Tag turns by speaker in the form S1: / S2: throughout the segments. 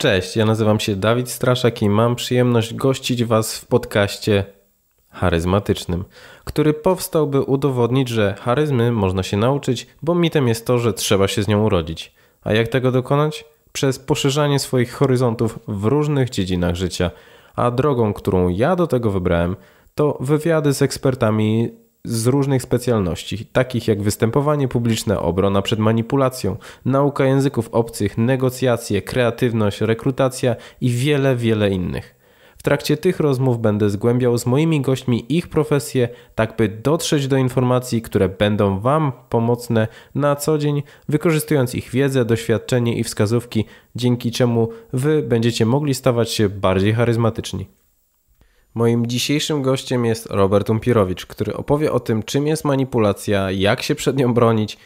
S1: Cześć, ja nazywam się Dawid Straszak i mam przyjemność gościć Was w podcaście charyzmatycznym, który powstał, by udowodnić, że charyzmy można się nauczyć, bo mitem jest to, że trzeba się z nią urodzić. A jak tego dokonać? Przez poszerzanie swoich horyzontów w różnych dziedzinach życia. A drogą, którą ja do tego wybrałem, to wywiady z ekspertami z różnych specjalności, takich jak występowanie publiczne, obrona przed manipulacją, nauka języków obcych, negocjacje, kreatywność, rekrutacja i wiele, wiele innych. W trakcie tych rozmów będę zgłębiał z moimi gośćmi ich profesje, tak by dotrzeć do informacji, które będą Wam pomocne na co dzień, wykorzystując ich wiedzę, doświadczenie i wskazówki, dzięki czemu Wy będziecie mogli stawać się bardziej charyzmatyczni. Moim dzisiejszym gościem jest Robert Umpirowicz, który opowie o tym, czym jest manipulacja, jak się przed nią bronić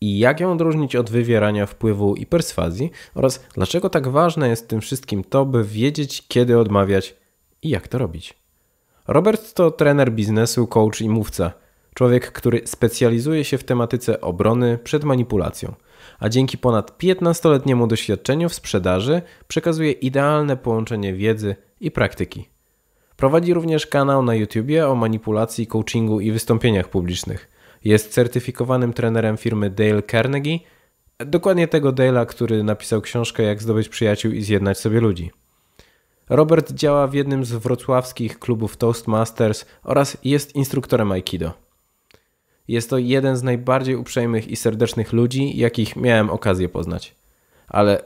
S1: i jak ją odróżnić od wywierania wpływu i perswazji oraz dlaczego tak ważne jest tym wszystkim to, by wiedzieć, kiedy odmawiać i jak to robić. Robert to trener biznesu, coach i mówca. Człowiek, który specjalizuje się w tematyce obrony przed manipulacją, a dzięki ponad 15-letniemu doświadczeniu w sprzedaży przekazuje idealne połączenie wiedzy i praktyki. Prowadzi również kanał na YouTubie o manipulacji, coachingu i wystąpieniach publicznych. Jest certyfikowanym trenerem firmy Dale Carnegie, dokładnie tego Dale'a, który napisał książkę Jak zdobyć przyjaciół i zjednać sobie ludzi. Robert działa w jednym z wrocławskich klubów Toastmasters oraz jest instruktorem Aikido. Jest to jeden z najbardziej uprzejmych i serdecznych ludzi, jakich miałem okazję poznać. Ale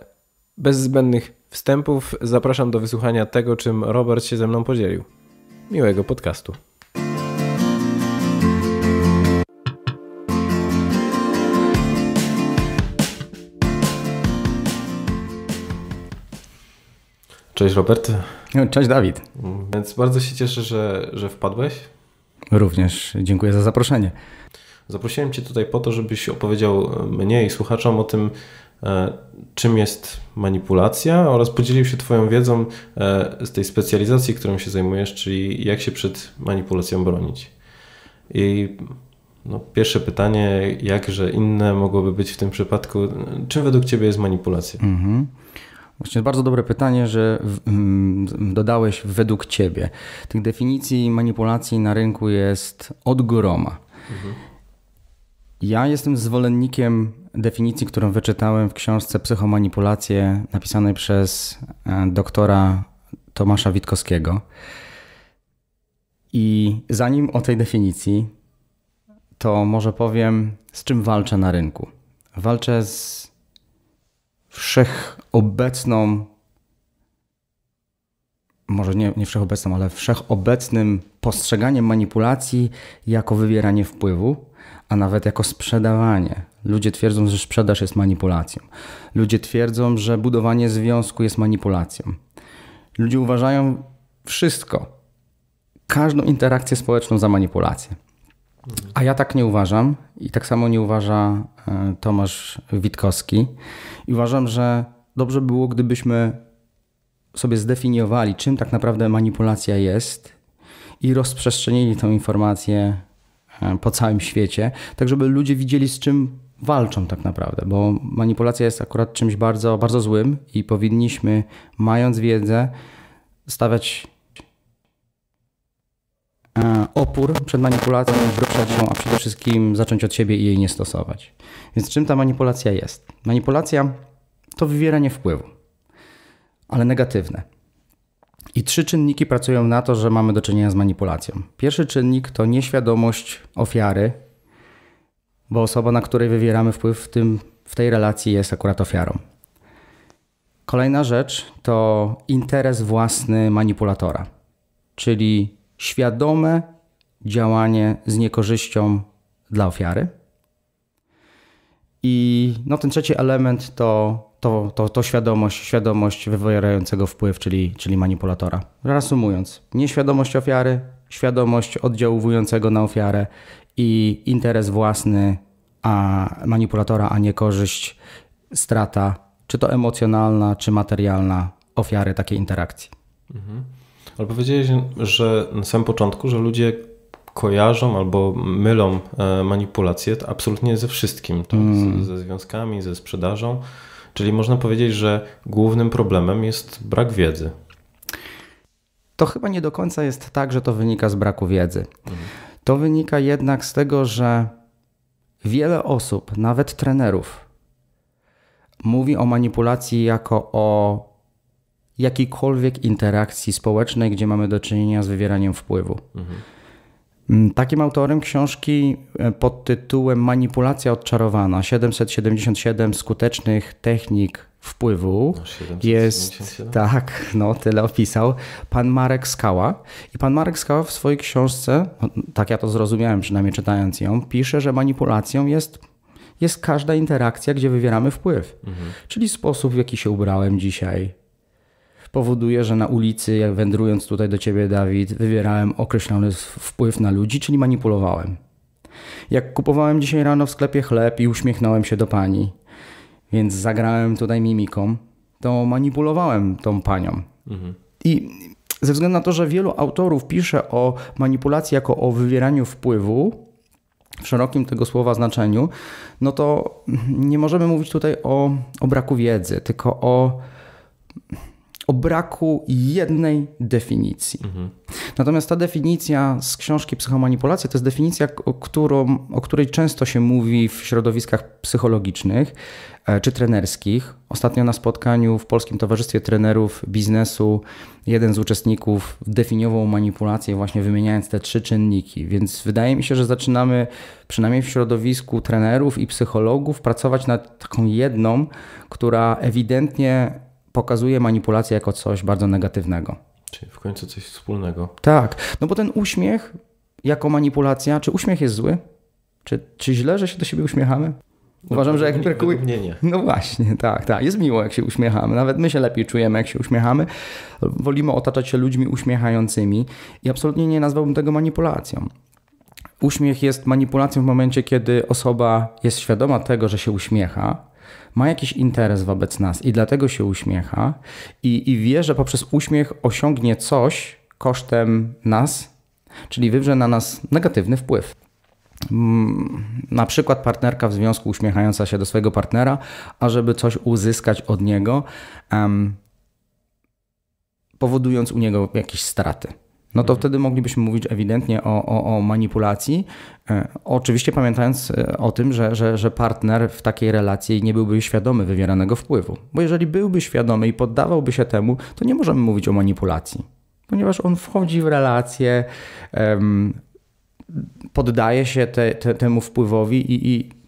S1: bez zbędnych wstępów zapraszam do wysłuchania tego, czym Robert się ze mną podzielił. Miłego podcastu. Cześć Robert. No, cześć Dawid. Więc bardzo się cieszę, że, że wpadłeś.
S2: Również dziękuję za zaproszenie.
S1: Zaprosiłem Cię tutaj po to, żebyś opowiedział mnie i słuchaczom o tym, E, czym jest manipulacja oraz podzielił się Twoją wiedzą e, z tej specjalizacji, którą się zajmujesz, czyli jak się przed manipulacją bronić. I no, pierwsze pytanie, jakże inne mogłoby być w tym przypadku? Czym według Ciebie jest manipulacja? Mhm.
S2: Właśnie bardzo dobre pytanie, że mm, dodałeś według Ciebie. Tych definicji manipulacji na rynku jest od groma. Mhm. Ja jestem zwolennikiem definicji, którą wyczytałem w książce Psychomanipulacje napisanej przez e, doktora Tomasza Witkowskiego. I zanim o tej definicji, to może powiem, z czym walczę na rynku. Walczę z wszechobecną, może nie, nie wszechobecną, ale wszechobecnym postrzeganiem manipulacji jako wywieranie wpływu, a nawet jako sprzedawanie Ludzie twierdzą, że sprzedaż jest manipulacją. Ludzie twierdzą, że budowanie związku jest manipulacją. Ludzie uważają wszystko, każdą interakcję społeczną za manipulację. A ja tak nie uważam i tak samo nie uważa e, Tomasz Witkowski. I uważam, że dobrze było, gdybyśmy sobie zdefiniowali, czym tak naprawdę manipulacja jest i rozprzestrzenili tę informację e, po całym świecie, tak żeby ludzie widzieli, z czym walczą tak naprawdę, bo manipulacja jest akurat czymś bardzo, bardzo złym i powinniśmy, mając wiedzę, stawiać e, opór przed manipulacją, ruszać ją, a przede wszystkim zacząć od siebie i jej nie stosować. Więc czym ta manipulacja jest? Manipulacja to wywieranie wpływu, ale negatywne. I trzy czynniki pracują na to, że mamy do czynienia z manipulacją. Pierwszy czynnik to nieświadomość ofiary bo osoba, na której wywieramy wpływ w, tym, w tej relacji jest akurat ofiarą. Kolejna rzecz to interes własny manipulatora, czyli świadome działanie z niekorzyścią dla ofiary. I no, ten trzeci element to, to, to, to świadomość, świadomość wywierającego wpływ, czyli, czyli manipulatora. Reasumując, nieświadomość ofiary, świadomość oddziałującego na ofiarę i interes własny a manipulatora, a nie korzyść, strata, czy to emocjonalna, czy materialna ofiary takiej interakcji.
S1: Mhm. Ale powiedziałeś, że na samym początku, że ludzie kojarzą albo mylą e, manipulację absolutnie ze wszystkim, tak? Mm. ze związkami, ze sprzedażą. Czyli można powiedzieć, że głównym problemem jest brak wiedzy. To chyba nie do końca jest tak, że to wynika
S2: z braku wiedzy. Mhm. To wynika jednak z tego, że Wiele osób, nawet trenerów, mówi o manipulacji jako o jakiejkolwiek interakcji społecznej, gdzie mamy do czynienia z wywieraniem wpływu. Mhm. Mm, takim autorem książki e, pod tytułem Manipulacja odczarowana 777 skutecznych technik wpływu no, jest tak, no tyle opisał pan Marek Skała i pan Marek Skała w swojej książce, no, tak ja to zrozumiałem przynajmniej czytając ją, pisze, że manipulacją jest jest każda interakcja, gdzie wywieramy wpływ. Mhm. Czyli sposób, w jaki się ubrałem dzisiaj, powoduje, że na ulicy, jak wędrując tutaj do ciebie, Dawid, wywierałem określony wpływ na ludzi, czyli manipulowałem. Jak kupowałem dzisiaj rano w sklepie chleb i uśmiechnąłem się do pani, więc zagrałem tutaj mimiką, to manipulowałem tą panią. Mhm. I ze względu na to, że wielu autorów pisze o manipulacji jako o wywieraniu wpływu, w szerokim tego słowa znaczeniu, no to nie możemy mówić tutaj o, o braku wiedzy, tylko o o braku jednej definicji. Mhm. Natomiast ta definicja z książki Psychomanipulacja to jest definicja, o, którą, o której często się mówi w środowiskach psychologicznych e, czy trenerskich. Ostatnio na spotkaniu w Polskim Towarzystwie Trenerów Biznesu jeden z uczestników definiował manipulację właśnie wymieniając te trzy czynniki. Więc wydaje mi się, że zaczynamy przynajmniej w środowisku trenerów i psychologów pracować nad taką jedną, która ewidentnie pokazuje manipulację jako coś bardzo negatywnego.
S1: Czyli w końcu coś wspólnego.
S2: Tak, no bo ten uśmiech jako manipulacja, czy uśmiech jest zły? Czy, czy źle, że się do siebie uśmiechamy? No, Uważam, no, że jak nie, brakuje. Nie, nie. No właśnie, tak, tak. Jest miło, jak się uśmiechamy. Nawet my się lepiej czujemy, jak się uśmiechamy. Wolimy otaczać się ludźmi uśmiechającymi i absolutnie nie nazwałbym tego manipulacją. Uśmiech jest manipulacją w momencie, kiedy osoba jest świadoma tego, że się uśmiecha, ma jakiś interes wobec nas i dlatego się uśmiecha i, i wie, że poprzez uśmiech osiągnie coś kosztem nas, czyli wywrze na nas negatywny wpływ. Mm, na przykład partnerka w związku uśmiechająca się do swojego partnera, ażeby coś uzyskać od niego, um, powodując u niego jakieś straty no to wtedy moglibyśmy mówić ewidentnie o, o, o manipulacji. E, oczywiście pamiętając e, o tym, że, że, że partner w takiej relacji nie byłby świadomy wywieranego wpływu. Bo jeżeli byłby świadomy i poddawałby się temu, to nie możemy mówić o manipulacji, ponieważ on wchodzi w relację, poddaje się te, te, temu wpływowi i, i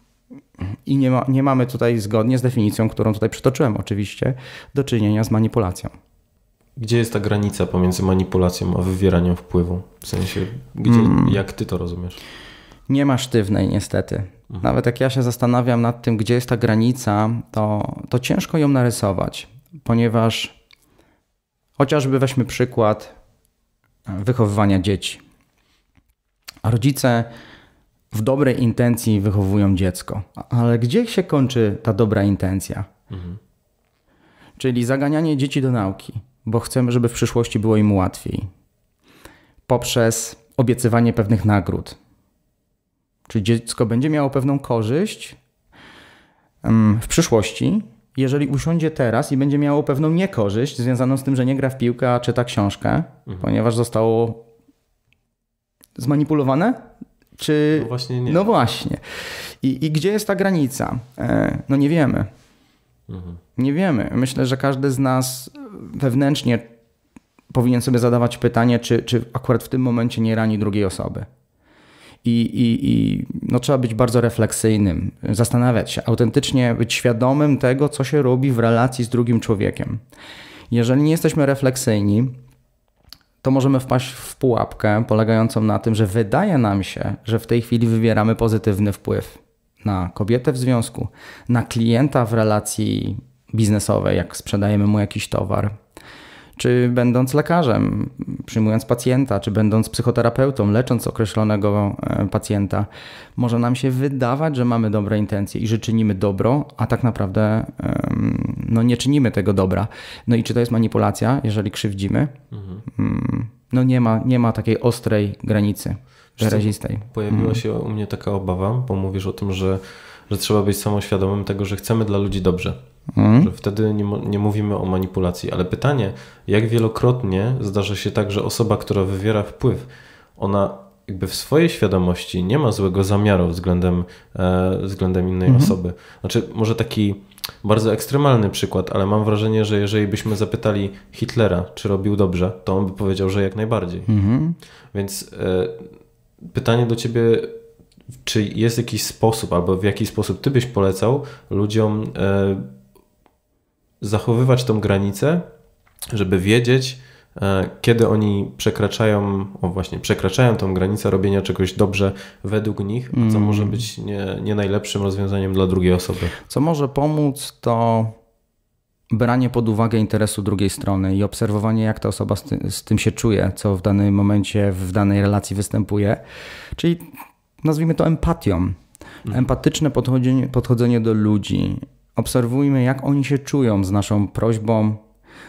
S2: i nie, ma, nie mamy tutaj, zgodnie z definicją, którą tutaj przytoczyłem, oczywiście, do czynienia z manipulacją.
S1: Gdzie jest ta granica pomiędzy manipulacją a wywieraniem wpływu? W sensie, gdzie, mm. jak ty to rozumiesz?
S2: Nie ma sztywnej, niestety. Mhm.
S1: Nawet jak ja się
S2: zastanawiam nad tym, gdzie jest ta granica, to, to ciężko ją narysować, ponieważ chociażby weźmy przykład e, wychowywania dzieci. Rodzice w dobrej intencji wychowują dziecko, ale gdzie się kończy ta dobra intencja? Mhm. Czyli zaganianie dzieci do nauki bo chcemy, żeby w przyszłości było im łatwiej. Poprzez obiecywanie pewnych nagród. czy dziecko będzie miało pewną korzyść w przyszłości, jeżeli usiądzie teraz i będzie miało pewną niekorzyść związaną z tym, że nie gra w piłkę, a czyta książkę, mhm. ponieważ zostało zmanipulowane? Czy... No właśnie nie. No właśnie. I, I gdzie jest ta granica? E, no nie wiemy. Mhm. Nie wiemy. Myślę, że każdy z nas wewnętrznie powinien sobie zadawać pytanie, czy, czy akurat w tym momencie nie rani drugiej osoby. I, i, i no, trzeba być bardzo refleksyjnym, zastanawiać się, autentycznie być świadomym tego, co się robi w relacji z drugim człowiekiem. Jeżeli nie jesteśmy refleksyjni, to możemy wpaść w pułapkę polegającą na tym, że wydaje nam się, że w tej chwili wywieramy pozytywny wpływ na kobietę w związku, na klienta w relacji biznesowej, jak sprzedajemy mu jakiś towar, czy będąc lekarzem, przyjmując pacjenta, czy będąc psychoterapeutą, lecząc określonego e, pacjenta, może nam się wydawać, że mamy dobre intencje i że czynimy dobro, a tak naprawdę no, nie czynimy tego dobra. No i czy to jest manipulacja, jeżeli krzywdzimy? Mhm. Mm, no nie ma, nie ma takiej ostrej granicy wyrazistej. Pojawiła mm. się
S1: u mnie taka obawa, bo mówisz o tym, że, że trzeba być samoświadomym tego, że chcemy dla ludzi dobrze. Mm. Że wtedy nie, nie mówimy o manipulacji. Ale pytanie, jak wielokrotnie zdarza się tak, że osoba, która wywiera wpływ, ona jakby w swojej świadomości nie ma złego zamiaru względem, e, względem innej mm osoby. Znaczy, może taki bardzo ekstremalny przykład, ale mam wrażenie, że jeżeli byśmy zapytali Hitlera, czy robił dobrze, to on by powiedział, że jak najbardziej. Mm -hmm. Więc e, pytanie do ciebie, czy jest jakiś sposób, albo w jaki sposób ty byś polecał ludziom e, zachowywać tą granicę, żeby wiedzieć, e, kiedy oni przekraczają, o właśnie, przekraczają tą granicę robienia czegoś dobrze według nich, a co mm. może być nie, nie najlepszym rozwiązaniem dla drugiej osoby. Co może pomóc, to branie pod uwagę interesu
S2: drugiej strony i obserwowanie, jak ta osoba z, ty z tym się czuje, co w danym momencie, w danej relacji występuje, czyli nazwijmy to empatią. Mhm. Empatyczne podchodzenie, podchodzenie do ludzi. Obserwujmy, jak oni się czują z naszą prośbą,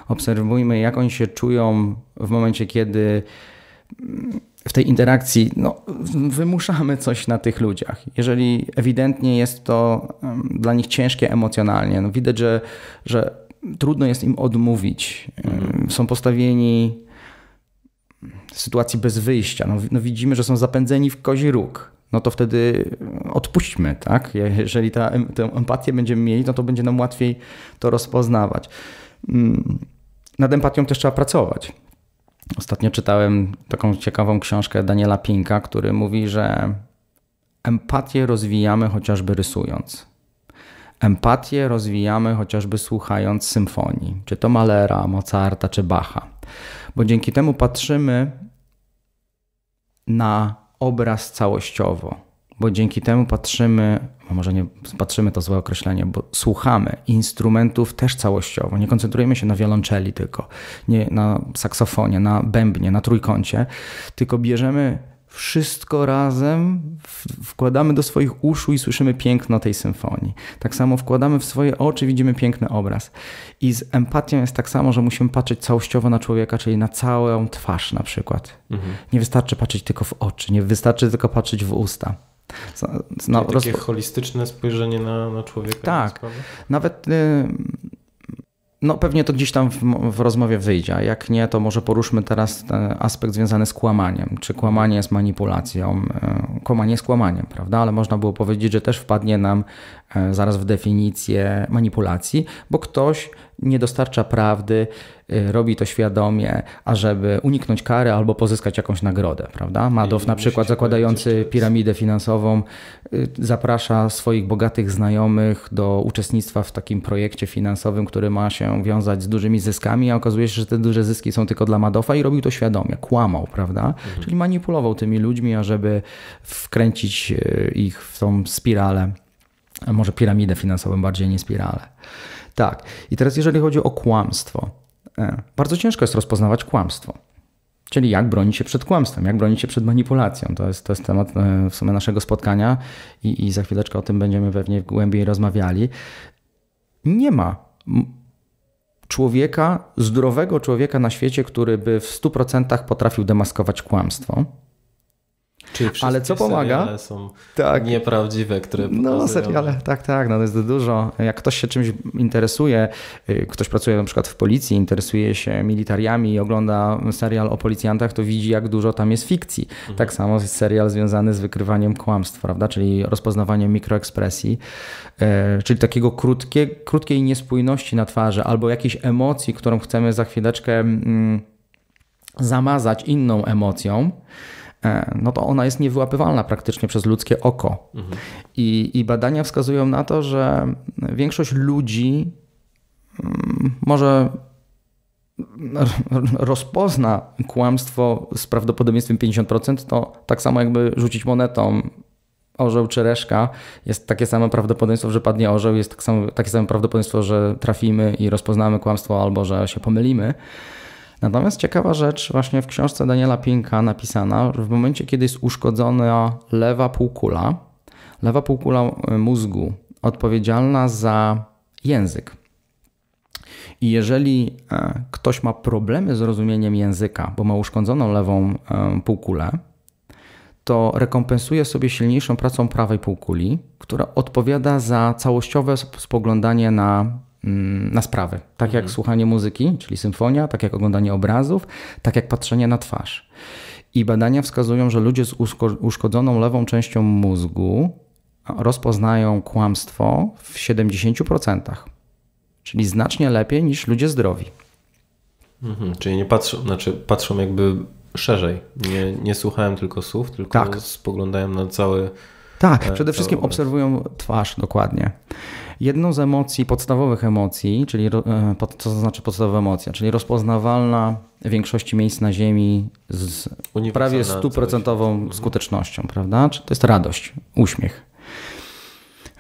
S2: obserwujmy, jak oni się czują w momencie, kiedy w tej interakcji no, wymuszamy coś na tych ludziach. Jeżeli ewidentnie jest to dla nich ciężkie emocjonalnie, no, widać, że, że trudno jest im odmówić. Mhm. Są postawieni w sytuacji bez wyjścia. No, no widzimy, że są zapędzeni w kozi róg no to wtedy odpuśćmy, tak? Jeżeli ta, tę empatię będziemy mieli, no to będzie nam łatwiej to rozpoznawać. Mm, nad empatią też trzeba pracować. Ostatnio czytałem taką ciekawą książkę Daniela Pinka, który mówi, że empatię rozwijamy chociażby rysując. Empatię rozwijamy chociażby słuchając symfonii, czy to Malera, Mozarta, czy Bacha, bo dzięki temu patrzymy na obraz całościowo, bo dzięki temu patrzymy, no może nie patrzymy to złe określenie, bo słuchamy instrumentów też całościowo. Nie koncentrujemy się na wiolonczeli tylko, nie na saksofonie, na bębnie, na trójkącie, tylko bierzemy wszystko razem wkładamy do swoich uszu i słyszymy piękno tej symfonii. Tak samo wkładamy w swoje oczy, widzimy piękny obraz. I z empatią jest tak samo, że musimy patrzeć całościowo na człowieka, czyli na całą twarz na przykład. Mhm. Nie wystarczy patrzeć tylko w oczy, nie wystarczy tylko patrzeć w usta. No, takie roz...
S1: holistyczne spojrzenie na, na człowieka. Tak. tak?
S2: Nawet y, no pewnie to gdzieś tam w, w, rozmowie wyjdzie, a jak nie, to może poruszmy teraz aspekt związany z kłamaniem. Czy kłamanie jest manipulacją? E, kłamanie jest kłamaniem, prawda? Ale można było powiedzieć, że też wpadnie nam e, zaraz w definicję manipulacji, bo ktoś nie dostarcza prawdy, y, robi to świadomie, ażeby uniknąć kary albo pozyskać jakąś nagrodę, prawda? Madoff, na przykład zakładający piramidę finansową y, zaprasza swoich bogatych znajomych do uczestnictwa w takim projekcie finansowym, który ma się wiązać z dużymi zyskami, a okazuje się, że te duże zyski są tylko dla Madoffa i robił to świadomie, kłamał, prawda? Mhm. Czyli manipulował tymi ludźmi, ażeby wkręcić y, ich w tą spiralę, może piramidę finansową bardziej nie spiralę. Tak. I teraz jeżeli chodzi o kłamstwo. E, bardzo ciężko jest rozpoznawać kłamstwo. Czyli jak bronić się przed kłamstwem, jak bronić się przed manipulacją. To jest, to jest temat e, w sumie naszego spotkania i, i za chwileczkę o tym będziemy pewnie głębiej rozmawiali. Nie ma człowieka, zdrowego człowieka na świecie, który by w 100% potrafił demaskować kłamstwo.
S1: Czyli Ale co pomaga? są tak. nieprawdziwe, które no, no, pokazują. No seriale,
S2: tak, tak, no to jest dużo. Jak ktoś się czymś interesuje, y, ktoś pracuje na przykład w policji, interesuje się militariami i ogląda serial o policjantach, to widzi jak dużo tam jest fikcji. Mhm. Tak samo jest serial związany z wykrywaniem kłamstw, prawda, czyli rozpoznawaniem mikroekspresji, e, czyli takiego krótkie, krótkiej niespójności na twarzy albo jakiejś emocji, którą chcemy za chwileczkę mm, zamazać inną emocją. E, no to ona jest niewyłapywalna praktycznie przez ludzkie oko. Mhm. I, I badania wskazują na to, że większość ludzi mm, może rozpozna kłamstwo z prawdopodobieństwem 50%, to tak samo jakby rzucić monetą orzeł czy reszka, jest takie samo prawdopodobieństwo, że padnie orzeł, jest tak samo, takie samo prawdopodobieństwo, że trafimy i rozpoznamy kłamstwo albo że się pomylimy. Natomiast ciekawa rzecz właśnie w książce Daniela Pinka napisana, że w momencie, kiedy jest uszkodzona lewa półkula, lewa półkula y, mózgu odpowiedzialna za język. I jeżeli e, ktoś ma problemy z rozumieniem języka, bo ma uszkodzoną lewą e, półkulę, to rekompensuje sobie silniejszą pracą prawej półkuli, która odpowiada za całościowe spoglądanie na Mm, na sprawy. Tak jak mhm. słuchanie muzyki, czyli symfonia, tak jak oglądanie obrazów, tak jak patrzenie na twarz. I badania wskazują, że ludzie z uszkodzoną lewą częścią mózgu rozpoznają kłamstwo w 70%,
S1: czyli znacznie lepiej niż ludzie zdrowi. Mhm, czyli nie patrzą, znaczy patrzą jakby szerzej. Nie, nie słuchałem tylko słów, tylko tak. na cały. Tak, e, przede cały wszystkim obraz. obserwują twarz dokładnie.
S2: Jedną z emocji, podstawowych emocji, czyli e, co to znaczy podstawowa emocja, czyli rozpoznawalna w większości miejsc na Ziemi z prawie stuprocentową mhm. skutecznością, prawda? Czy to jest radość, uśmiech.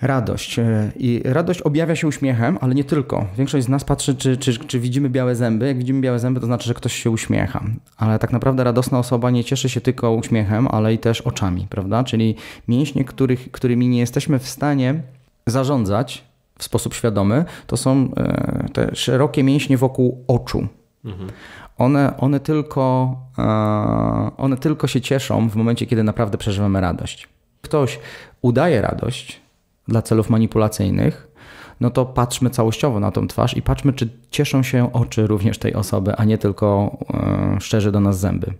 S2: Radość. E, I radość objawia się uśmiechem, ale nie tylko. Większość z nas patrzy, czy, czy, czy widzimy białe zęby. Jak widzimy białe zęby, to znaczy, że ktoś się uśmiecha. Ale tak naprawdę radosna osoba nie cieszy się tylko uśmiechem, ale i też oczami, prawda? Czyli mięśnie, których, którymi nie jesteśmy w stanie zarządzać w sposób świadomy, to są e, te szerokie mięśnie wokół oczu. Mhm. One, one, tylko, e, one tylko się cieszą w momencie, kiedy naprawdę przeżywamy radość. Ktoś udaje radość dla celów manipulacyjnych, no to patrzmy całościowo na tą twarz i patrzmy, czy cieszą się oczy również tej osoby, a nie tylko e, szczerze do nas zęby.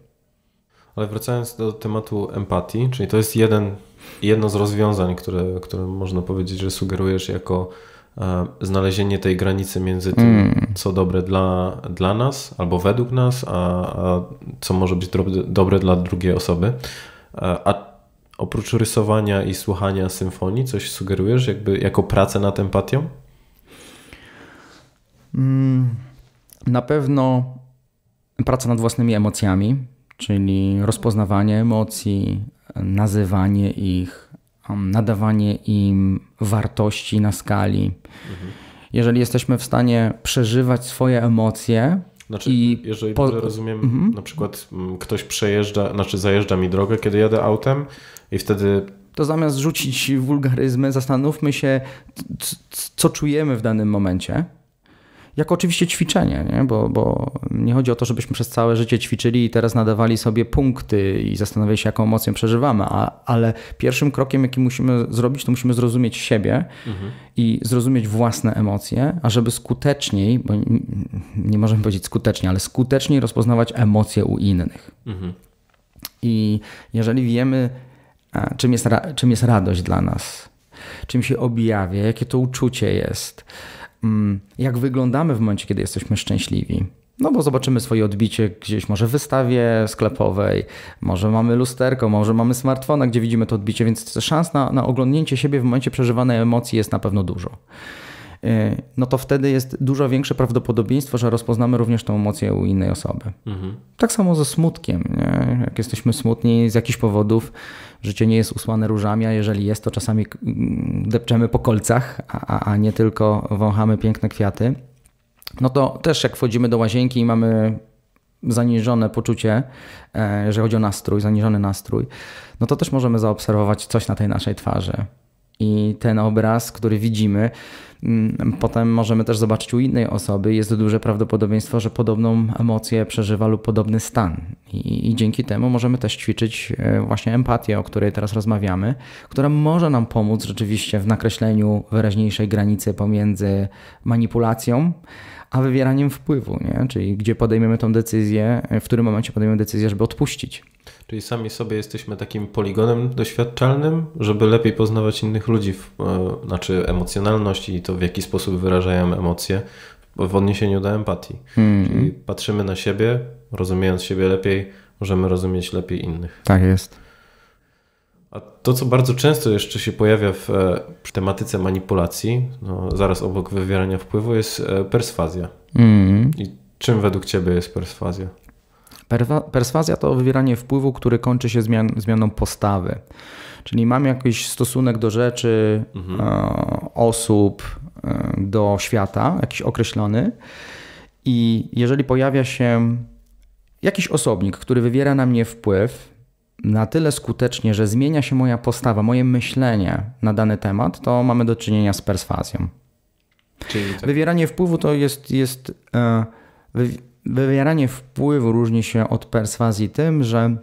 S1: Ale wracając do tematu empatii, czyli to jest jeden, jedno z rozwiązań, które, które można powiedzieć, że sugerujesz jako e, znalezienie tej granicy między tym, mm. co dobre dla, dla nas albo według nas, a, a co może być dobre, dobre dla drugiej osoby. A, e, a oprócz rysowania i słuchania symfonii, coś sugerujesz jakby jako pracę nad empatią? Hmm. Na
S2: pewno praca nad własnymi emocjami, czyli rozpoznawanie emocji, nazywanie ich, nadawanie im wartości na skali. Mhm. Jeżeli jesteśmy w stanie przeżywać swoje emocje,
S1: znaczy, I jeżeli po... rozumiem, mhm. na przykład mm, ktoś przejeżdża, znaczy zajeżdża mi drogę, kiedy jadę autem i wtedy... To zamiast rzucić
S2: wulgaryzmy, zastanówmy się, co czujemy w danym momencie jako oczywiście ćwiczenie, nie? Bo, bo nie chodzi o to, żebyśmy przez całe życie ćwiczyli i teraz nadawali sobie punkty i zastanawiali się, jaką emocję przeżywamy, A, ale pierwszym krokiem, jaki musimy zrobić, to musimy zrozumieć siebie mhm. i zrozumieć własne emocje, a żeby skuteczniej, bo nie możemy powiedzieć skutecznie, ale skuteczniej rozpoznawać emocje u innych. Mhm. I jeżeli wiemy, czym jest, czym jest radość dla nas, czym się objawia, jakie to uczucie jest, Mm, jak wyglądamy w momencie, kiedy jesteśmy szczęśliwi. No bo zobaczymy swoje odbicie gdzieś, może w wystawie sklepowej, może mamy lusterko, może mamy smartfona, gdzie widzimy to odbicie, więc szans na, na oglądnięcie siebie w momencie przeżywanej emocji jest na pewno dużo. Y, no to wtedy jest dużo większe prawdopodobieństwo, że rozpoznamy również tą emocję u innej osoby. Mhm. Tak samo ze smutkiem. Nie? Jak jesteśmy smutni z jakichś powodów, życie nie jest usłane różami, a jeżeli jest, to czasami mm, depczemy po kolcach, a, a nie tylko wąchamy piękne kwiaty. No to też jak wchodzimy do łazienki i mamy zaniżone poczucie, jeżeli chodzi o nastrój, zaniżony nastrój, no to też możemy zaobserwować coś na tej naszej twarzy. I ten obraz, który widzimy, mm, potem możemy też zobaczyć u innej osoby, jest duże prawdopodobieństwo, że podobną emocję przeżywa lub podobny stan. I, I, dzięki temu możemy też ćwiczyć e, właśnie empatię, o której teraz rozmawiamy, która może nam pomóc rzeczywiście w nakreśleniu wyraźniejszej granicy pomiędzy manipulacją a wywieraniem wpływu, nie? czyli gdzie podejmiemy tą decyzję, w którym momencie podejmiemy decyzję, żeby odpuścić.
S1: Czyli sami sobie jesteśmy takim poligonem doświadczalnym, żeby lepiej poznawać innych ludzi, e, znaczy emocjonalność i to w jaki sposób wyrażają emocje w odniesieniu do empatii. Mm. Czyli patrzymy na siebie, rozumiejąc siebie lepiej, możemy rozumieć lepiej innych. Tak jest. A to, co bardzo często jeszcze się pojawia w e, tematyce manipulacji, no, zaraz obok wywierania wpływu, jest e, perswazja. Mm. I czym według Ciebie jest perswazja?
S2: Perswazja to wywieranie wpływu, który kończy się zmian, zmianą postawy. Czyli mam jakiś stosunek do rzeczy, mhm. e, osób, e, do świata, jakiś określony. I jeżeli pojawia się jakiś osobnik, który wywiera na mnie wpływ na tyle skutecznie, że zmienia się moja postawa, moje myślenie na dany temat, to mamy do czynienia z perswazją. Czyli tak. Wywieranie wpływu to jest. jest e, wywi Wywieranie wpływu różni się od perswazji tym, że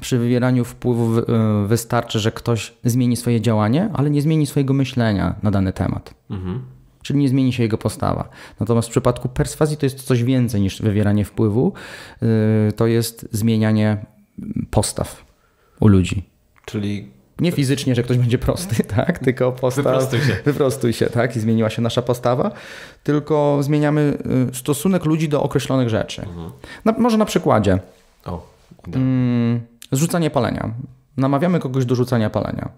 S2: przy wywieraniu wpływu e, wystarczy, że ktoś zmieni swoje działanie, ale nie zmieni swojego myślenia na dany temat. Mhm. Czyli nie zmieni się jego postawa. Natomiast w przypadku perswazji to jest coś więcej niż wywieranie wpływu. E, to jest zmienianie postaw u ludzi. Czyli nie fizycznie, że ktoś będzie prosty, tak? Tylko postaw... Wyprostuj się. Wyprostuj się, tak? I zmieniła się nasza postawa. Tylko zmieniamy y, stosunek ludzi do określonych rzeczy. Mhm. Na, może na przykładzie. O, no. Zrzucanie palenia. Namawiamy kogoś do rzucania palenia.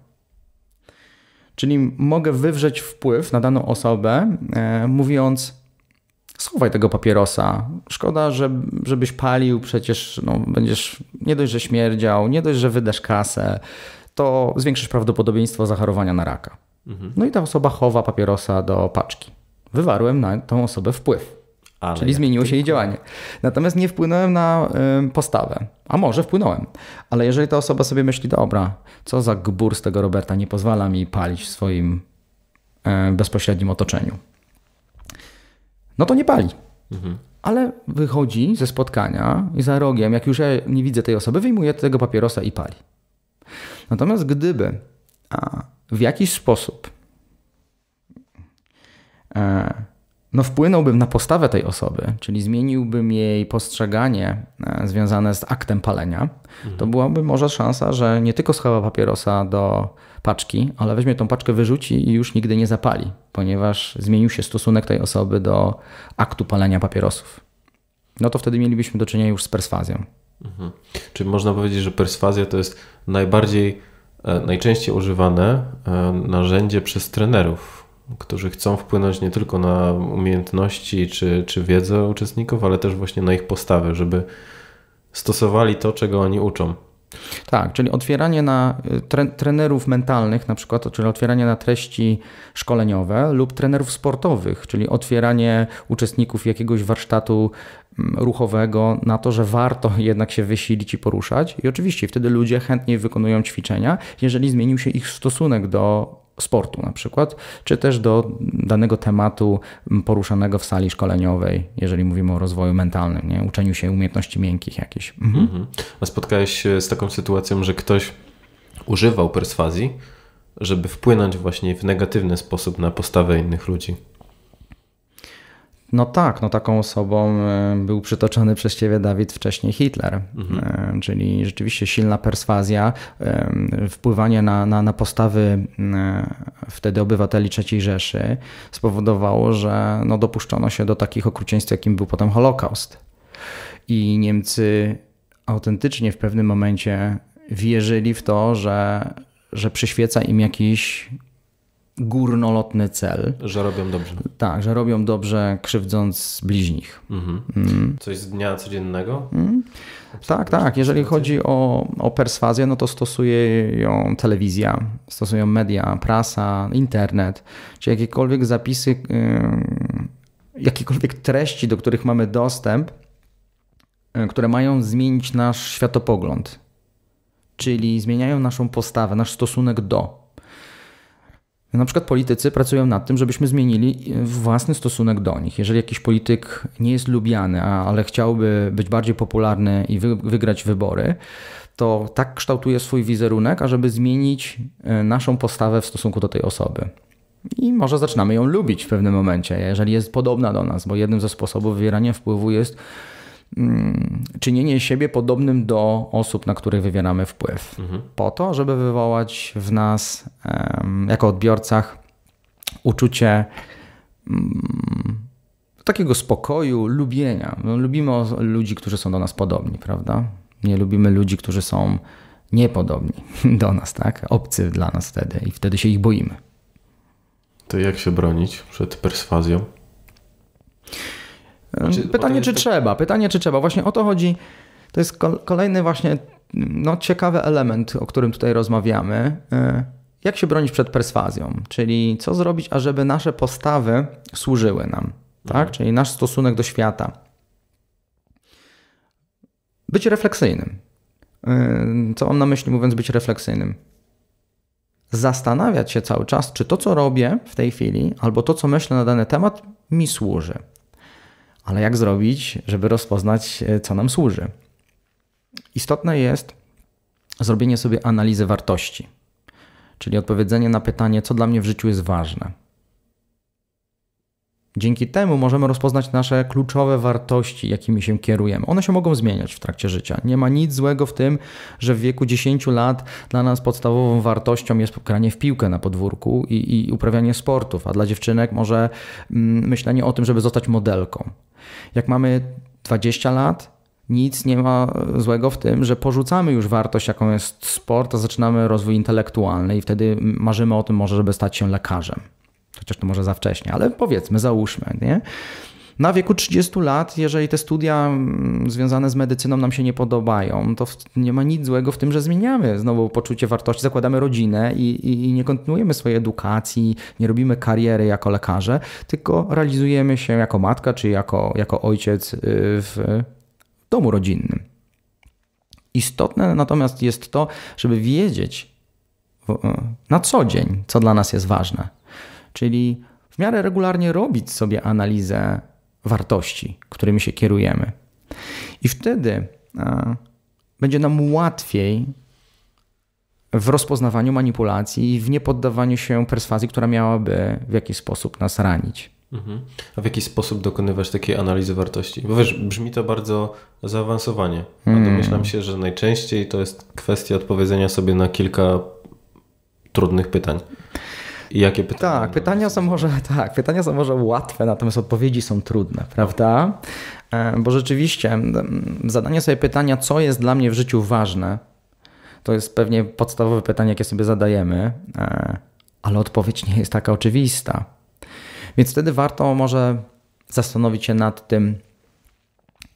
S2: Czyli mogę wywrzeć wpływ na daną osobę, e, mówiąc, schowaj tego papierosa. Szkoda, że, żebyś palił, przecież no, będziesz nie dość, że śmierdział, nie dość, że wydasz kasę, to zwiększysz prawdopodobieństwo zachorowania na raka. Mhm. No i ta osoba chowa papierosa do paczki. Wywarłem na tą osobę wpływ. Ale Czyli zmieniło się jej działanie. Natomiast nie wpłynąłem na postawę. A może wpłynąłem. Ale jeżeli ta osoba sobie myśli, dobra, co za gbur z tego Roberta nie pozwala mi palić w swoim e, bezpośrednim otoczeniu. No to nie pali. Mhm. Ale wychodzi ze spotkania i za rogiem, jak już ja nie widzę tej osoby, wyjmuje tego papierosa i pali. Natomiast gdyby w jakiś sposób e, no wpłynąłbym na postawę tej osoby, czyli zmieniłbym jej postrzeganie e, związane z aktem palenia, mhm. to byłaby może szansa, że nie tylko schowa papierosa do paczki, ale weźmie tą paczkę, wyrzuci i już nigdy nie zapali, ponieważ zmienił się stosunek tej osoby do aktu palenia papierosów. No to wtedy
S1: mielibyśmy do czynienia już z perswazją. Mhm. Czy można powiedzieć, że perswazja to jest najbardziej, e, najczęściej używane e, narzędzie przez trenerów, którzy chcą wpłynąć nie tylko na umiejętności czy, czy wiedzę uczestników, ale też właśnie na ich postawy, żeby stosowali to, czego oni uczą. Tak,
S2: czyli otwieranie na y, tre, trenerów mentalnych, na przykład, czyli otwieranie na treści szkoleniowe lub trenerów sportowych, czyli otwieranie uczestników jakiegoś warsztatu mm, ruchowego na to, że warto jednak się wysilić i poruszać. I oczywiście wtedy ludzie chętniej wykonują ćwiczenia, jeżeli zmienił się ich stosunek do sportu na przykład, czy też do danego tematu poruszanego w sali szkoleniowej, jeżeli mówimy o rozwoju mentalnym, nie? uczeniu się umiejętności miękkich jakichś.
S1: Mhm. Mhm. A spotkałeś się z taką sytuacją, że ktoś używał perswazji, żeby wpłynąć właśnie w negatywny sposób na postawę innych ludzi?
S2: No tak, no taką osobą e, był przytoczony przez ciebie Dawid wcześniej Hitler, mhm. E, czyli rzeczywiście silna perswazja, e, wpływanie na, na, na postawy wtedy obywateli III Rzeszy spowodowało, że no dopuszczono się do takich okrucieństw, jakim był potem Holokaust. I Niemcy autentycznie w pewnym momencie wierzyli w to, że, że przyświeca im jakiś górnolotny cel. Że robią dobrze. Tak, że robią dobrze, krzywdząc bliźnich. Mhm. Mm.
S1: Coś z dnia codziennego? Mm.
S2: Tak, tak. Jeżeli chodzi o, o perswazję, no to stosuje ją telewizja, stosują media, prasa, internet, czy jakiekolwiek zapisy, jakiekolwiek treści, do których mamy dostęp, y, które mają zmienić nasz światopogląd. Czyli zmieniają naszą postawę, nasz stosunek do. Na przykład politycy pracują nad tym, żebyśmy zmienili e, własny stosunek do nich. Jeżeli jakiś polityk nie jest lubiany, ale chciałby być bardziej popularny i wygrać wybory, to tak kształtuje swój wizerunek, ażeby zmienić e, naszą postawę w stosunku do tej osoby. I może zaczynamy ją lubić w pewnym momencie, jeżeli jest podobna do nas, bo jednym ze sposobów wywierania wpływu jest Mm, czynienie siebie podobnym do osób, na których wywieramy wpływ, mhm. po to, żeby wywołać w nas, jako odbiorcach, uczucie mm, takiego spokoju, lubienia. No, lubimy ludzi, którzy są do nas podobni, prawda? Nie lubimy ludzi, którzy są niepodobni do nas, tak? Obcy dla nas wtedy i wtedy się ich boimy. To
S1: jak się bronić przed perswazją? Znaczy,
S2: pytanie, czy to... Tak- trzeba. Pytanie, czy trzeba. Właśnie o to chodzi. To jest kolejny właśnie no, ciekawy element, o którym tutaj rozmawiamy. E, jak się bronić przed perswazją? Czyli co zrobić, ażeby nasze postawy służyły nam, tak? Mhm. Czyli nasz stosunek do świata. Być refleksyjnym. E, co mam na myśli, mówiąc być refleksyjnym? Zastanawiać się cały czas, czy to, co robię w tej chwili, albo to, co myślę na dany temat, mi służy ale jak zrobić, żeby rozpoznać, e, co nam służy? Istotne jest zrobienie sobie analizy wartości, czyli odpowiedzenie na pytanie, co dla mnie w życiu jest ważne. Dzięki temu możemy rozpoznać nasze kluczowe wartości, jakimi się kierujemy. One się mogą zmieniać w trakcie życia. Nie ma nic złego w tym, że w wieku 10 lat dla nas podstawową wartością jest granie w piłkę na podwórku i, i uprawianie sportów, a dla dziewczynek może mm, myślenie o tym, żeby zostać modelką. Jak mamy 20 lat, nic nie ma złego w tym, że porzucamy już wartość, jaką jest sport, a zaczynamy rozwój intelektualny i wtedy marzymy o tym może, żeby stać się lekarzem. Chociaż to może za wcześnie, ale powiedzmy, załóżmy, nie? na wieku 30 lat, jeżeli te studia mm, związane z medycyną nam się nie podobają, to nie ma nic złego w tym, że zmieniamy znowu poczucie wartości, zakładamy rodzinę i, i, i nie kontynuujemy swojej edukacji, nie robimy kariery jako lekarze, tylko realizujemy się jako matka czy jako, jako ojciec y, w domu rodzinnym. Istotne natomiast jest to, żeby wiedzieć y, na co dzień, co dla nas jest ważne. Czyli w miarę regularnie robić sobie analizę wartości, którymi się kierujemy. I wtedy będzie nam łatwiej w rozpoznawaniu manipulacji i w niepoddawaniu się perswazji, która miałaby w jakiś sposób nas ranić.
S1: Mhm. A w jaki sposób dokonywać takiej analizy wartości? Bo wiesz, brzmi to bardzo zaawansowanie. A hmm. domyślam się, że najczęściej to jest kwestia odpowiedzenia sobie na kilka trudnych pytań. I jakie pytania? Tak, pytania są
S2: może, tak, pytania są może łatwe, natomiast odpowiedzi są trudne, prawda? E, bo rzeczywiście zadanie sobie pytania, co jest dla mnie w życiu ważne, to jest pewnie podstawowe pytanie, jakie sobie zadajemy, e, ale odpowiedź nie jest taka oczywista. Więc wtedy warto może zastanowić się nad tym,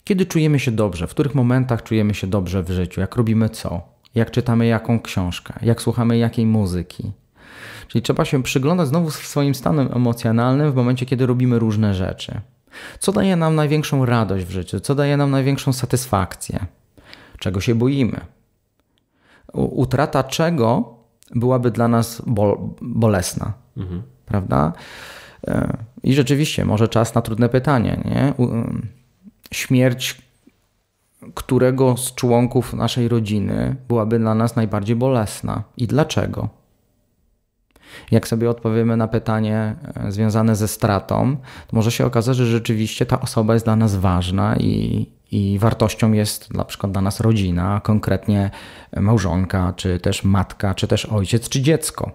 S2: kiedy czujemy się dobrze, w których momentach czujemy się dobrze w życiu, jak robimy co, jak czytamy jaką książkę, jak słuchamy jakiej muzyki, Czyli trzeba się przyglądać znowu swoim stanem emocjonalnym w momencie, kiedy robimy różne rzeczy. Co daje nam największą radość w życiu? Co daje nam największą satysfakcję? Czego się boimy? Utrata czego byłaby dla nas bol bolesna? Mhm. Prawda? E, I rzeczywiście, może czas na trudne pytanie. Nie? Y, śmierć którego z członków naszej rodziny byłaby dla nas najbardziej bolesna i dlaczego? Jak sobie odpowiemy na pytanie e, związane ze stratą, to może się okazać, że rzeczywiście ta osoba jest dla nas ważna i, i wartością jest na przykład dla nas rodzina, konkretnie małżonka, czy też matka, czy też ojciec, czy dziecko.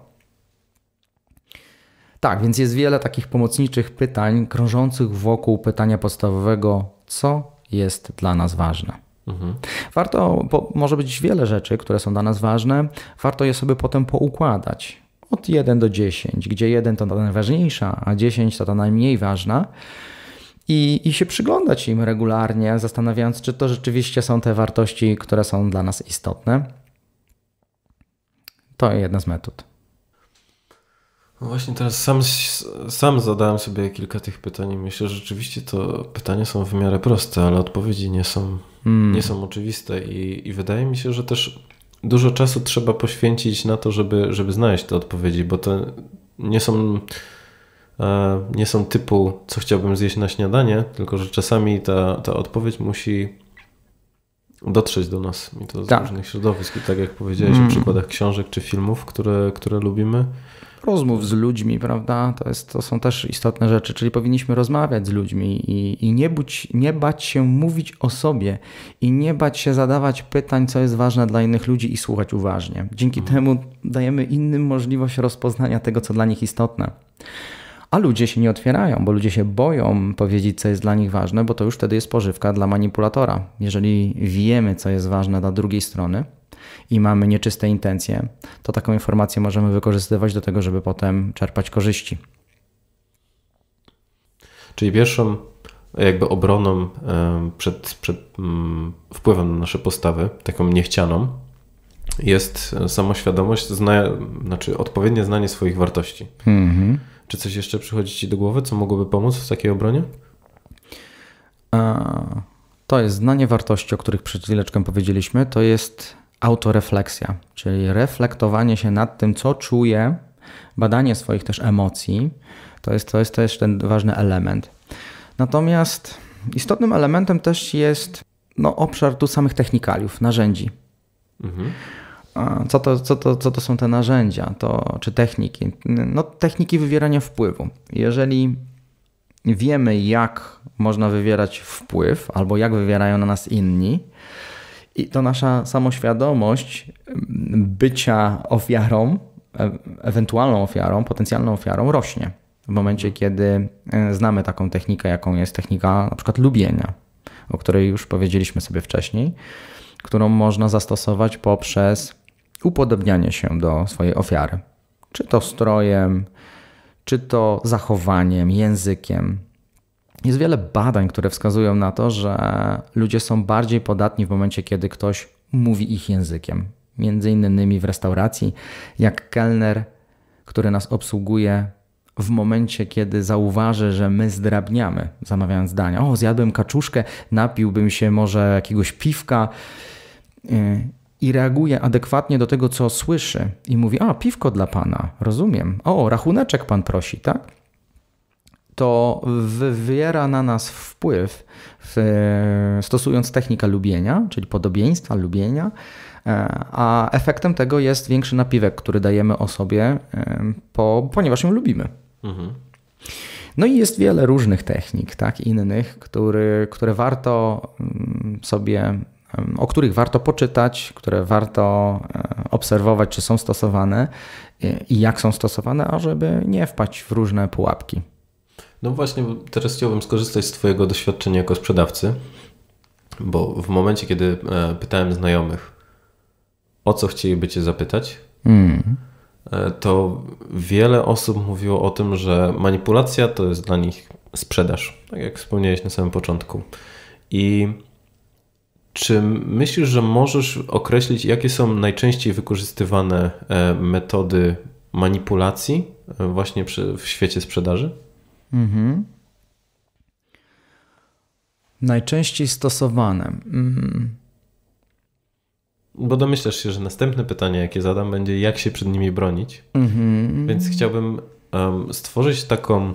S2: Tak, więc jest wiele takich pomocniczych pytań krążących wokół pytania podstawowego, co jest dla nas ważne. Mhm. Warto, bo może być wiele rzeczy, które są dla nas ważne, warto je sobie potem poukładać od 1 do 10, gdzie 1 to ta najważniejsza, a 10 to ta najmniej ważna. I, I się przyglądać im regularnie, zastanawiając, czy to rzeczywiście są te wartości, które są dla nas istotne. To jedna z metod.
S1: No właśnie teraz sam, sam zadałem sobie kilka tych pytań i myślę, że rzeczywiście to pytania są w miarę proste, ale odpowiedzi nie są, mm. nie są oczywiste i, i wydaje mi się, że też dużo czasu trzeba poświęcić na to, żeby, żeby znaleźć te odpowiedzi, bo to nie są, e, nie są typu, co chciałbym zjeść na śniadanie, tylko że czasami ta, ta odpowiedź musi dotrzeć do nas i to z tak. różnych środowisk. I tak jak powiedziałeś mm. o przykładach książek czy filmów, które, które lubimy, rozmów z ludźmi, prawda? To, jest,
S2: to są też istotne rzeczy, czyli powinniśmy rozmawiać z ludźmi i, i nie, budź, nie bać się mówić o sobie i nie bać się zadawać pytań, co jest ważne dla innych ludzi i słuchać uważnie. Dzięki mhm. temu dajemy innym możliwość rozpoznania tego, co dla nich istotne. A ludzie się nie otwierają, bo ludzie się boją powiedzieć, co jest dla nich ważne, bo to już wtedy jest pożywka dla manipulatora. Jeżeli wiemy, co jest ważne dla drugiej strony, i mamy nieczyste intencje, to taką informację możemy wykorzystywać do tego, żeby potem czerpać korzyści.
S1: Czyli pierwszą jakby obroną przed, przed mm, wpływem na nasze postawy, taką niechcianą, jest samoświadomość, zna, znaczy odpowiednie znanie swoich wartości. Mhm. Czy coś jeszcze przychodzi Ci do głowy, co mogłoby pomóc w takiej obronie?
S2: To jest znanie wartości, o których przed chwileczką powiedzieliśmy. To jest autorefleksja, czyli reflektowanie się nad tym, co czuję, badanie swoich też emocji. To jest, to jest też ten ważny element. Natomiast istotnym elementem też jest no, obszar tu samych technikaliów, narzędzi. Mhm. Co, to, co, to, co to są te narzędzia to, czy techniki? No, techniki wywierania wpływu. Jeżeli wiemy, jak można wywierać wpływ, albo jak wywierają na nas inni, i to nasza samoświadomość mm, bycia ofiarą, e, ewentualną ofiarą, potencjalną ofiarą rośnie w momencie, mhm. kiedy e, znamy taką technikę, jaką jest technika na przykład lubienia, o której już powiedzieliśmy sobie wcześniej, którą można zastosować poprzez upodobnianie się do swojej ofiary. Czy to strojem, czy to zachowaniem, językiem, jest wiele badań, które wskazują na to, że ludzie są bardziej podatni w momencie, kiedy ktoś mówi ich językiem. Między innymi w restauracji, jak kelner, który nas obsługuje, w momencie, kiedy zauważy, że my zdrabniamy, zamawiając dania. O, zjadłem kaczuszkę, napiłbym się może jakiegoś piwka yy, i reaguje adekwatnie do tego, co słyszy i mówi: A, piwko dla pana, rozumiem. O, rachuneczek pan prosi, tak? to wywiera na nas wpływ, stosując technikę lubienia, czyli podobieństwa, lubienia, e, a efektem tego jest większy napiwek, który dajemy osobie, e, po, ponieważ ją lubimy. Mhm. No i jest wiele różnych technik, tak, innych, który, które warto mm, sobie, o których warto poczytać, które warto e, obserwować, czy są stosowane i jak są stosowane, ażeby nie wpaść w różne pułapki.
S1: No właśnie, teraz chciałbym skorzystać z Twojego doświadczenia jako sprzedawcy, bo w momencie, kiedy e, pytałem znajomych, o co chcieliby Cię zapytać, mm. to wiele osób mówiło o tym, że manipulacja to jest dla nich sprzedaż, tak jak wspomniałeś na samym początku. I czy myślisz, że możesz określić, jakie są najczęściej wykorzystywane e, metody manipulacji właśnie w świecie sprzedaży?
S2: Mhm. Najczęściej stosowane. Mhm.
S1: Bo domyślasz się, że następne pytanie, jakie zadam, będzie jak się przed nimi bronić. Mhm. Więc chciałbym um, stworzyć taką,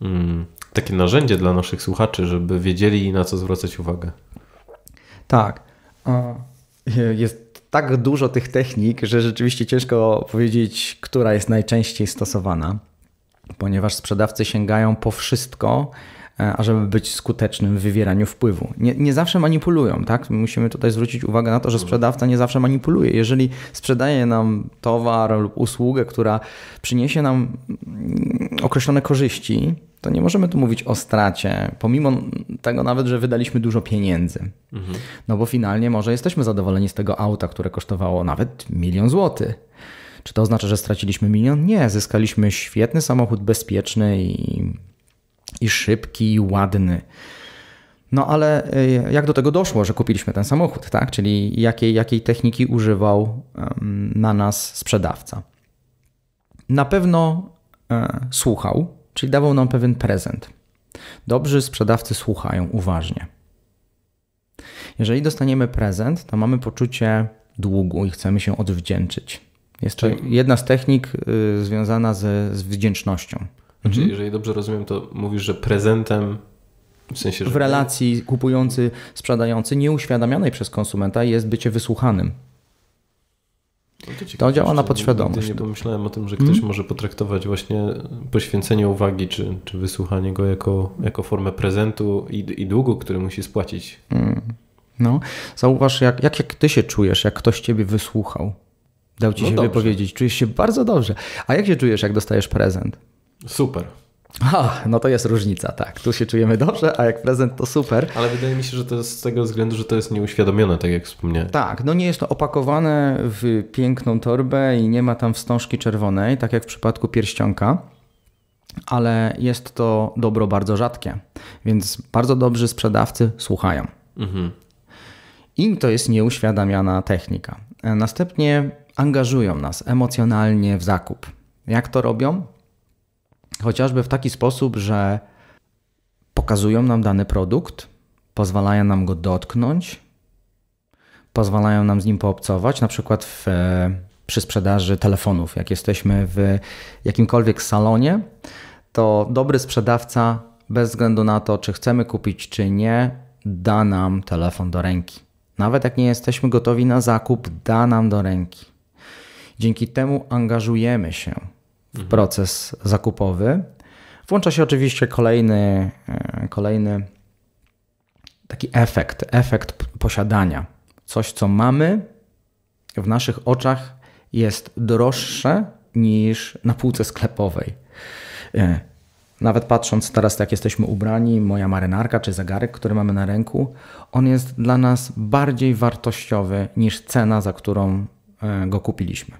S1: um, takie narzędzie dla naszych słuchaczy, żeby wiedzieli na co zwracać uwagę.
S2: Tak. Jest tak dużo tych technik, że rzeczywiście ciężko powiedzieć, która jest najczęściej stosowana ponieważ sprzedawcy sięgają po wszystko, e, ażeby być skutecznym w wywieraniu wpływu. Nie, nie, zawsze manipulują, tak? Musimy tutaj zwrócić uwagę na to, że sprzedawca nie zawsze manipuluje. Jeżeli sprzedaje nam towar lub usługę, która przyniesie nam mm, określone korzyści, to nie możemy tu mówić o stracie, pomimo tego nawet, że wydaliśmy dużo pieniędzy. Mhm. No bo finalnie może jesteśmy zadowoleni z tego auta, które kosztowało nawet milion złotych czy to oznacza, że straciliśmy milion? Nie, zyskaliśmy świetny samochód, bezpieczny i, i szybki, i ładny. No ale y, jak do tego doszło, że kupiliśmy ten samochód, tak? Czyli jakiej, jakiej techniki używał na nas sprzedawca? Na pewno e, słuchał, czyli dawał nam pewien prezent. Dobrzy sprzedawcy słuchają uważnie. Jeżeli dostaniemy prezent, to mamy poczucie długu i chcemy się odwdzięczyć. Jest to jedna z technik y, związana ze, z wdzięcznością.
S1: mhm. jeżeli dobrze rozumiem, to mówisz, że prezentem w, sensie, że... w relacji kupujący,
S2: sprzedający, nieuświadamianej przez konsumenta jest bycie wysłuchanym.
S1: No to, ciekawe, to, działa na podświadomość. Nie pomyślałem o tym, że ktoś mhm. może potraktować właśnie poświęcenie uwagi czy, czy wysłuchanie go jako, jako formę prezentu i, i długu, który musi spłacić.
S2: Mm. No, zauważ, jak, jak, jak ty się czujesz, jak ktoś ciebie wysłuchał dał ci no się dobrze. wypowiedzieć. Czujesz się bardzo dobrze. A jak się czujesz, jak dostajesz prezent? Super. A, no to jest różnica, tak. Tu się czujemy dobrze, a jak prezent to super.
S1: Ale wydaje mi się, że to jest z tego względu, że to jest nieuświadomione, tak jak wspomniałem. Tak, no nie jest to opakowane w
S2: piękną torbę i nie ma tam wstążki czerwonej, tak jak w przypadku pierścionka ale jest to dobro bardzo rzadkie, więc bardzo dobrzy sprzedawcy słuchają. Mhm. I to jest nieuświadamiana technika. E, następnie angażują nas emocjonalnie w zakup. Jak to robią? Chociażby w taki sposób, że pokazują nam dany produkt, pozwalają nam go dotknąć, pozwalają nam z nim poobcować, na przykład w, e, przy sprzedaży telefonów. Jak jesteśmy w jakimkolwiek salonie, to dobry sprzedawca, bez względu na to, czy chcemy kupić, czy nie, da nam telefon do ręki. Nawet jak nie jesteśmy gotowi na zakup, da nam do ręki. Dzięki temu angażujemy się w proces zakupowy. Włącza się oczywiście kolejny, e, kolejny taki efekt, efekt posiadania. Coś, co mamy w naszych oczach jest droższe niż na półce sklepowej. E, nawet patrząc teraz, jak jesteśmy ubrani, moja marynarka czy zegarek, który mamy na ręku, on jest dla nas bardziej wartościowy niż cena, za którą e, go kupiliśmy.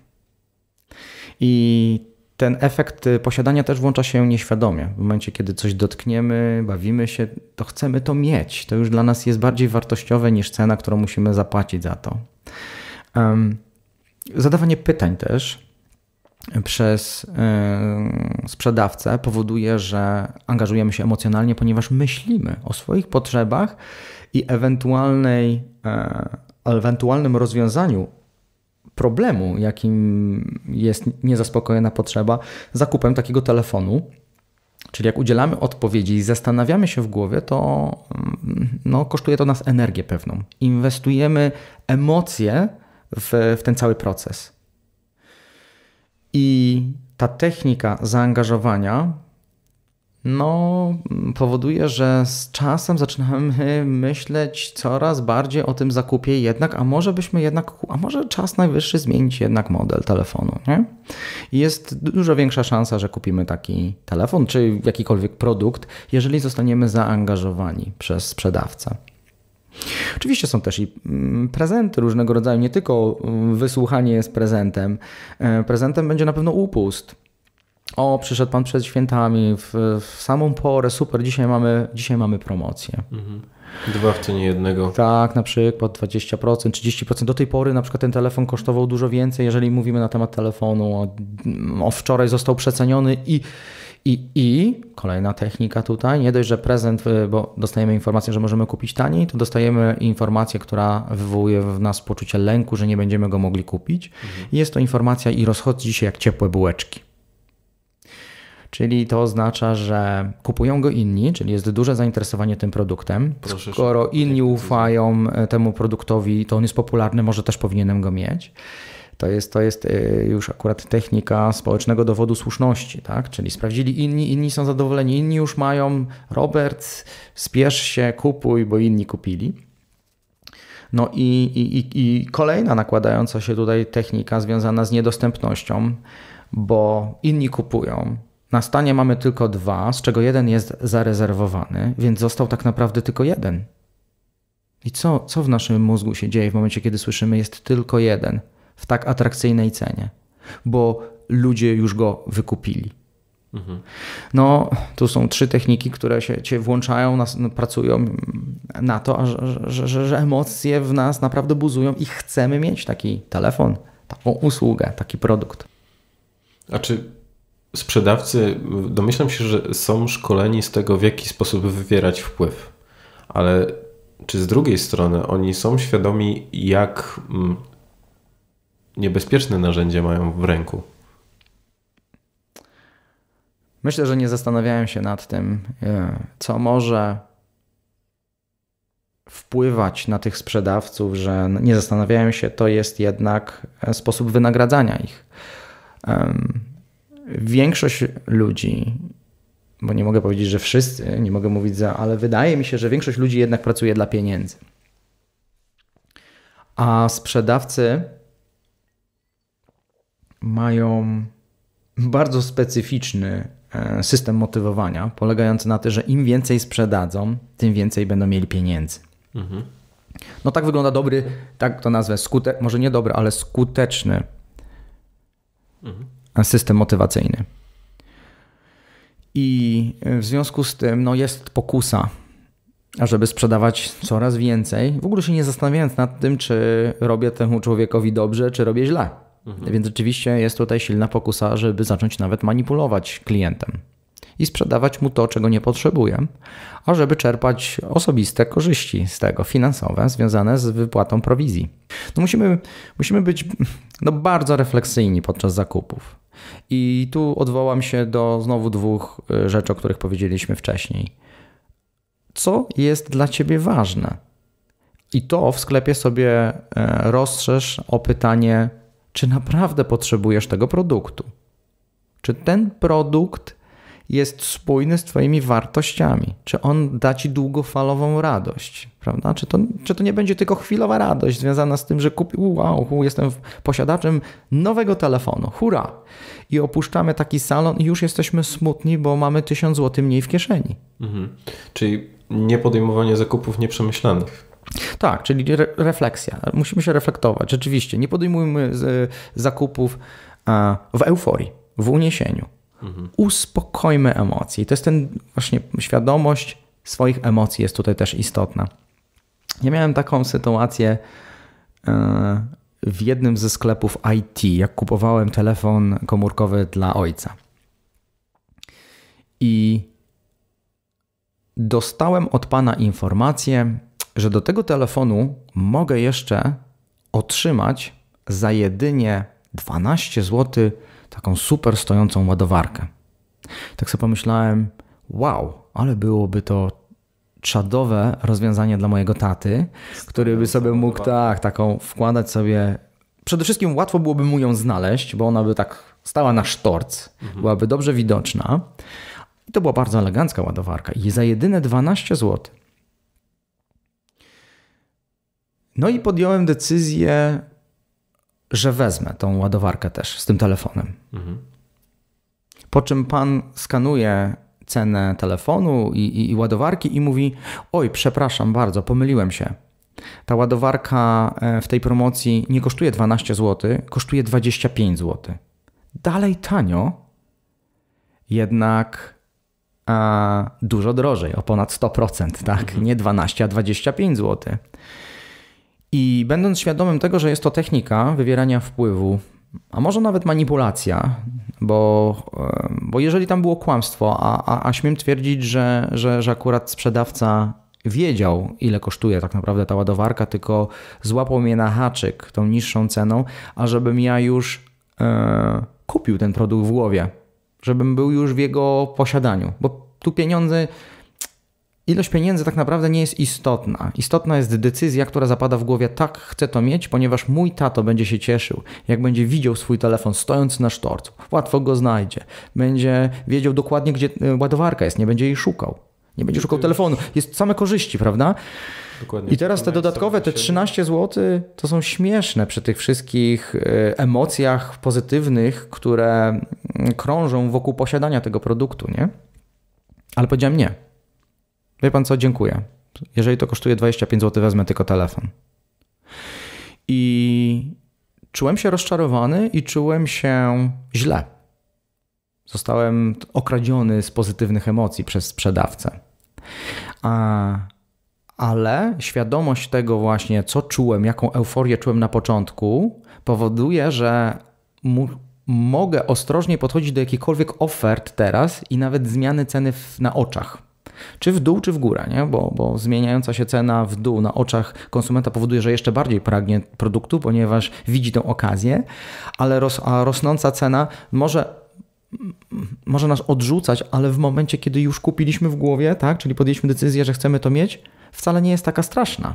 S2: I ten efekt y, posiadania też włącza się nieświadomie. W momencie, kiedy coś dotkniemy, bawimy się, to chcemy to mieć. To już dla nas jest bardziej wartościowe niż cena, którą musimy zapłacić za to. Um, zadawanie pytań też przez yy, sprzedawcę powoduje, że angażujemy się emocjonalnie, ponieważ myślimy o swoich potrzebach i ewentualnej, yy, ewentualnym rozwiązaniu problemu, jakim jest niezaspokojona potrzeba, zakupem takiego telefonu. Czyli jak udzielamy odpowiedzi i zastanawiamy się w głowie, to mm, no, kosztuje to nas energię pewną. Inwestujemy emocje w, w ten cały proces. I ta technika zaangażowania no, powoduje, że z czasem zaczynamy myśleć coraz bardziej o tym zakupie jednak, a może byśmy jednak, a może czas najwyższy zmienić jednak model telefonu, nie? Jest dużo większa szansa, że kupimy taki telefon czy jakikolwiek produkt, jeżeli zostaniemy zaangażowani przez sprzedawcę. Oczywiście są też i mm, prezenty różnego rodzaju, nie tylko mm, wysłuchanie jest prezentem. E, prezentem będzie na pewno upust o, przyszedł pan przed świętami, w, w samą porę, super, dzisiaj mamy, dzisiaj mamy promocję. Mhm. Dwa w cenie jednego. Tak, na przykład 20%, 30%. Do tej pory na przykład ten telefon kosztował dużo więcej, jeżeli mówimy na temat telefonu. O, o wczoraj został przeceniony i, i, i kolejna technika tutaj. Nie dość, że prezent, y, bo dostajemy informację, że możemy kupić taniej, to dostajemy informację, która wywołuje w nas poczucie lęku, że nie będziemy go mogli kupić. Mhm. Jest to informacja i rozchodzi się jak ciepłe bułeczki czyli to oznacza, że kupują go inni, czyli jest duże zainteresowanie tym produktem. Proszę Skoro inni ufają e, temu produktowi, to on jest popularny, może też powinienem go mieć. To jest, to jest e, już akurat technika społecznego dowodu słuszności, tak? Czyli sprawdzili inni, inni są zadowoleni, inni już mają. Robert, spiesz się, kupuj, bo inni kupili. No i, i, i, kolejna nakładająca się tutaj technika związana z niedostępnością, bo inni kupują, na stanie mamy tylko dwa, z czego jeden jest zarezerwowany, więc został tak naprawdę tylko jeden. I co, co w naszym mózgu się dzieje w momencie, kiedy słyszymy, jest tylko jeden w tak atrakcyjnej cenie, bo ludzie już go wykupili. Mhm. No, tu są trzy techniki, które się cię włączają, nas, no, pracują na to, że, że, że emocje w nas naprawdę buzują i chcemy mieć taki
S1: telefon, taką usługę, taki produkt. A czy sprzedawcy, domyślam się, że są szkoleni z tego, w jaki sposób wywierać wpływ, ale czy z drugiej strony oni są świadomi, jak mm, niebezpieczne narzędzie mają w ręku?
S2: Myślę, że nie zastanawiałem się nad tym, e, co może wpływać na tych sprzedawców, że nie zastanawiałem się, to jest jednak e, sposób wynagradzania ich większość ludzi, bo nie mogę powiedzieć, że wszyscy, nie mogę mówić za, ale wydaje mi się, że większość ludzi jednak pracuje dla pieniędzy. A sprzedawcy mają bardzo specyficzny e, system motywowania, polegający na tym, że im więcej sprzedadzą, tym więcej będą mieli pieniędzy. Mhm. No tak wygląda dobry, tak to nazwę, skute, może nie dobry, ale skuteczny mhm system motywacyjny. I w związku z tym no, jest pokusa, ażeby sprzedawać coraz więcej, w ogóle się nie zastanawiając nad tym, czy robię temu człowiekowi dobrze, czy robię źle. Mhm. Więc rzeczywiście jest tutaj silna pokusa, żeby zacząć nawet manipulować klientem i sprzedawać mu to, czego nie potrzebuje, a żeby czerpać osobiste korzyści z tego, finansowe, związane z wypłatą prowizji. No musimy, musimy być no, bardzo refleksyjni podczas zakupów. I tu odwołam się do znowu dwóch y, rzeczy, o których powiedzieliśmy wcześniej. Co jest dla ciebie ważne? I to w sklepie sobie y, rozszerz o pytanie, czy naprawdę potrzebujesz tego produktu? Czy ten produkt jest spójny z Twoimi wartościami? Czy on da Ci długofalową radość? Prawda? Czy, to, czy to nie będzie tylko chwilowa radość związana z tym, że kupił, wow, jestem posiadaczem nowego telefonu, hurra! I opuszczamy taki salon i już jesteśmy smutni, bo mamy 1000 zł mniej w kieszeni.
S1: Mhm. Czyli nie podejmowanie zakupów nieprzemyślanych.
S2: Tak, czyli re refleksja. Musimy się reflektować. Rzeczywiście, nie podejmujmy zakupów w euforii, w uniesieniu Uspokojmy emocje. I to jest ten właśnie świadomość swoich emocji jest tutaj też istotna. Ja miałem taką sytuację e, w jednym ze sklepów IT, jak kupowałem telefon komórkowy dla ojca. I dostałem od pana informację, że do tego telefonu mogę jeszcze otrzymać za jedynie 12 zł taką super stojącą ładowarkę. Tak sobie pomyślałem, wow, ale byłoby to czadowe rozwiązanie dla mojego taty, który by sobie mógł tak, taką wkładać sobie. Przede wszystkim łatwo byłoby mu ją znaleźć, bo ona by tak stała na sztorc, mhm. byłaby dobrze widoczna. I to była bardzo elegancka ładowarka. I za jedyne 12 zł. No i podjąłem decyzję, że wezmę tą ładowarkę też z tym telefonem. Mhm. Po czym pan skanuje cenę telefonu i, i, i, ładowarki i mówi: Oj, przepraszam bardzo, pomyliłem się. Ta ładowarka e, w tej promocji nie kosztuje 12 zł, kosztuje 25 zł. Dalej tanio, jednak a, dużo drożej, o ponad 100%, tak? Mhm. Nie 12, a 25 zł. I będąc świadomym tego, że jest to technika wywierania wpływu, a może nawet manipulacja, bo, bo jeżeli tam było kłamstwo, a, a, a śmiem twierdzić, że, że, że akurat sprzedawca wiedział, ile kosztuje tak naprawdę ta ładowarka, tylko złapał mnie na haczyk tą niższą ceną, ażebym ja już e, kupił ten produkt w głowie, żebym był już w jego posiadaniu, bo tu pieniądze ilość pieniędzy tak naprawdę nie jest istotna. Istotna jest decyzja, która zapada w głowie, tak chcę to mieć, ponieważ mój tato będzie się cieszył, jak będzie widział swój telefon stojący na sztorcu. Łatwo go znajdzie. Będzie wiedział dokładnie, gdzie e, ładowarka jest, nie będzie jej szukał. Nie będzie szukał telefonu. Jest same korzyści, prawda? Dokładnie. I teraz te dodatkowe, te 13 zł, to są śmieszne przy tych wszystkich e, emocjach pozytywnych, które mm, krążą wokół posiadania tego produktu, nie? Ale powiedziałem nie. Wie pan co, dziękuję. Jeżeli to kosztuje 25 zł, wezmę tylko telefon. I czułem się rozczarowany i czułem się źle. Zostałem okradziony z pozytywnych emocji przez sprzedawcę. A, ale świadomość tego właśnie, co czułem, jaką euforię czułem na początku, powoduje, że mogę ostrożnie podchodzić do jakichkolwiek ofert teraz i nawet zmiany ceny w, na oczach. Czy w dół, czy w górę, nie? Bo, bo zmieniająca się cena w dół na oczach konsumenta powoduje, że jeszcze bardziej pragnie produktu, ponieważ widzi tę okazję, ale ros, a rosnąca cena może może nas odrzucać, ale w momencie, kiedy już kupiliśmy w głowie, tak, czyli podjęliśmy decyzję, że chcemy to mieć, wcale nie jest taka straszna.